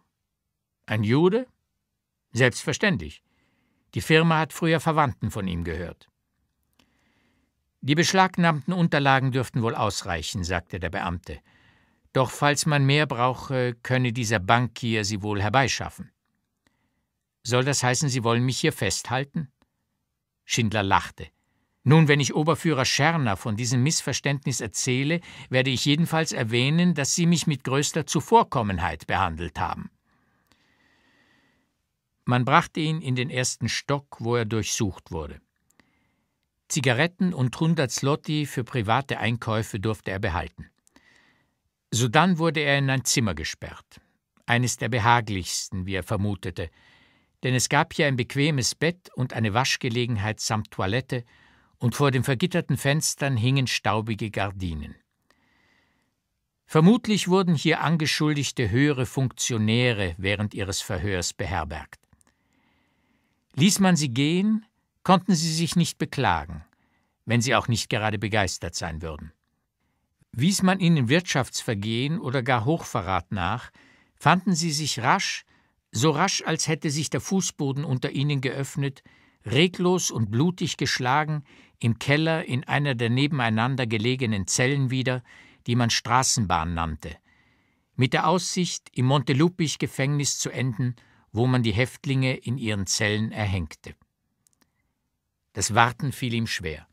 Ein Jude? Selbstverständlich. Die Firma hat früher Verwandten von ihm gehört. Die beschlagnahmten Unterlagen dürften wohl ausreichen, sagte der Beamte. Doch falls man mehr brauche, könne dieser Bankier sie wohl herbeischaffen. Soll das heißen, Sie wollen mich hier festhalten? Schindler lachte. Nun, wenn ich Oberführer Scherner von diesem Missverständnis erzähle, werde ich jedenfalls erwähnen, dass Sie mich mit größter Zuvorkommenheit behandelt haben. Man brachte ihn in den ersten Stock, wo er durchsucht wurde. Zigaretten und 100 Slotti für private Einkäufe durfte er behalten. Sodann wurde er in ein Zimmer gesperrt. Eines der behaglichsten, wie er vermutete, denn es gab hier ein bequemes Bett und eine Waschgelegenheit samt Toilette und vor den vergitterten Fenstern hingen staubige Gardinen. Vermutlich wurden hier angeschuldigte höhere Funktionäre während ihres Verhörs beherbergt. Ließ man sie gehen, konnten sie sich nicht beklagen, wenn sie auch nicht gerade begeistert sein würden. Wies man ihnen Wirtschaftsvergehen oder gar Hochverrat nach, fanden sie sich rasch, so rasch, als hätte sich der Fußboden unter ihnen geöffnet, reglos und blutig geschlagen, im Keller in einer der nebeneinander gelegenen Zellen wieder, die man Straßenbahn nannte, mit der Aussicht, im Montelupich-Gefängnis zu enden, wo man die Häftlinge in ihren Zellen erhängte. Das Warten fiel ihm schwer.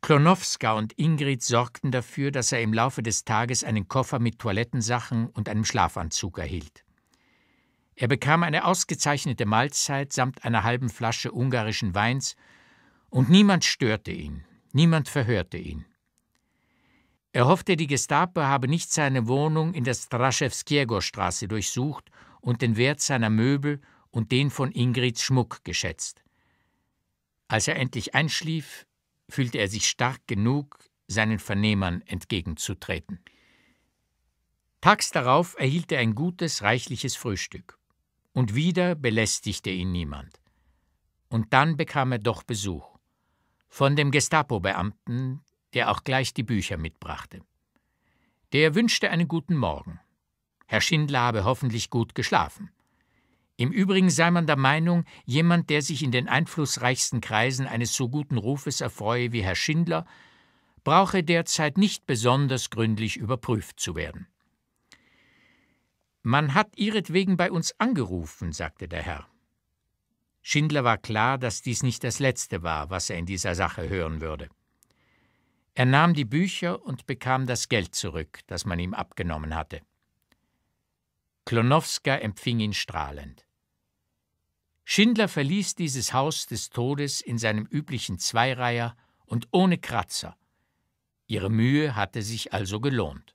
Klonowska und Ingrid sorgten dafür, dass er im Laufe des Tages einen Koffer mit Toilettensachen und einem Schlafanzug erhielt. Er bekam eine ausgezeichnete Mahlzeit samt einer halben Flasche ungarischen Weins, und niemand störte ihn, niemand verhörte ihn. Er hoffte, die Gestapo habe nicht seine Wohnung in der straschewskiego straße durchsucht und den Wert seiner Möbel und den von Ingrids Schmuck geschätzt. Als er endlich einschlief, fühlte er sich stark genug, seinen Vernehmern entgegenzutreten. Tags darauf erhielt er ein gutes, reichliches Frühstück und wieder belästigte ihn niemand. Und dann bekam er doch Besuch von dem Gestapo-Beamten, der auch gleich die Bücher mitbrachte. Der wünschte einen guten Morgen. Herr Schindler habe hoffentlich gut geschlafen. Im Übrigen sei man der Meinung, jemand, der sich in den einflussreichsten Kreisen eines so guten Rufes erfreue wie Herr Schindler, brauche derzeit nicht besonders gründlich überprüft zu werden. Man hat ihretwegen bei uns angerufen, sagte der Herr. Schindler war klar, dass dies nicht das Letzte war, was er in dieser Sache hören würde. Er nahm die Bücher und bekam das Geld zurück, das man ihm abgenommen hatte. Klonowska empfing ihn strahlend. Schindler verließ dieses Haus des Todes in seinem üblichen Zweireiher und ohne Kratzer. Ihre Mühe hatte sich also gelohnt.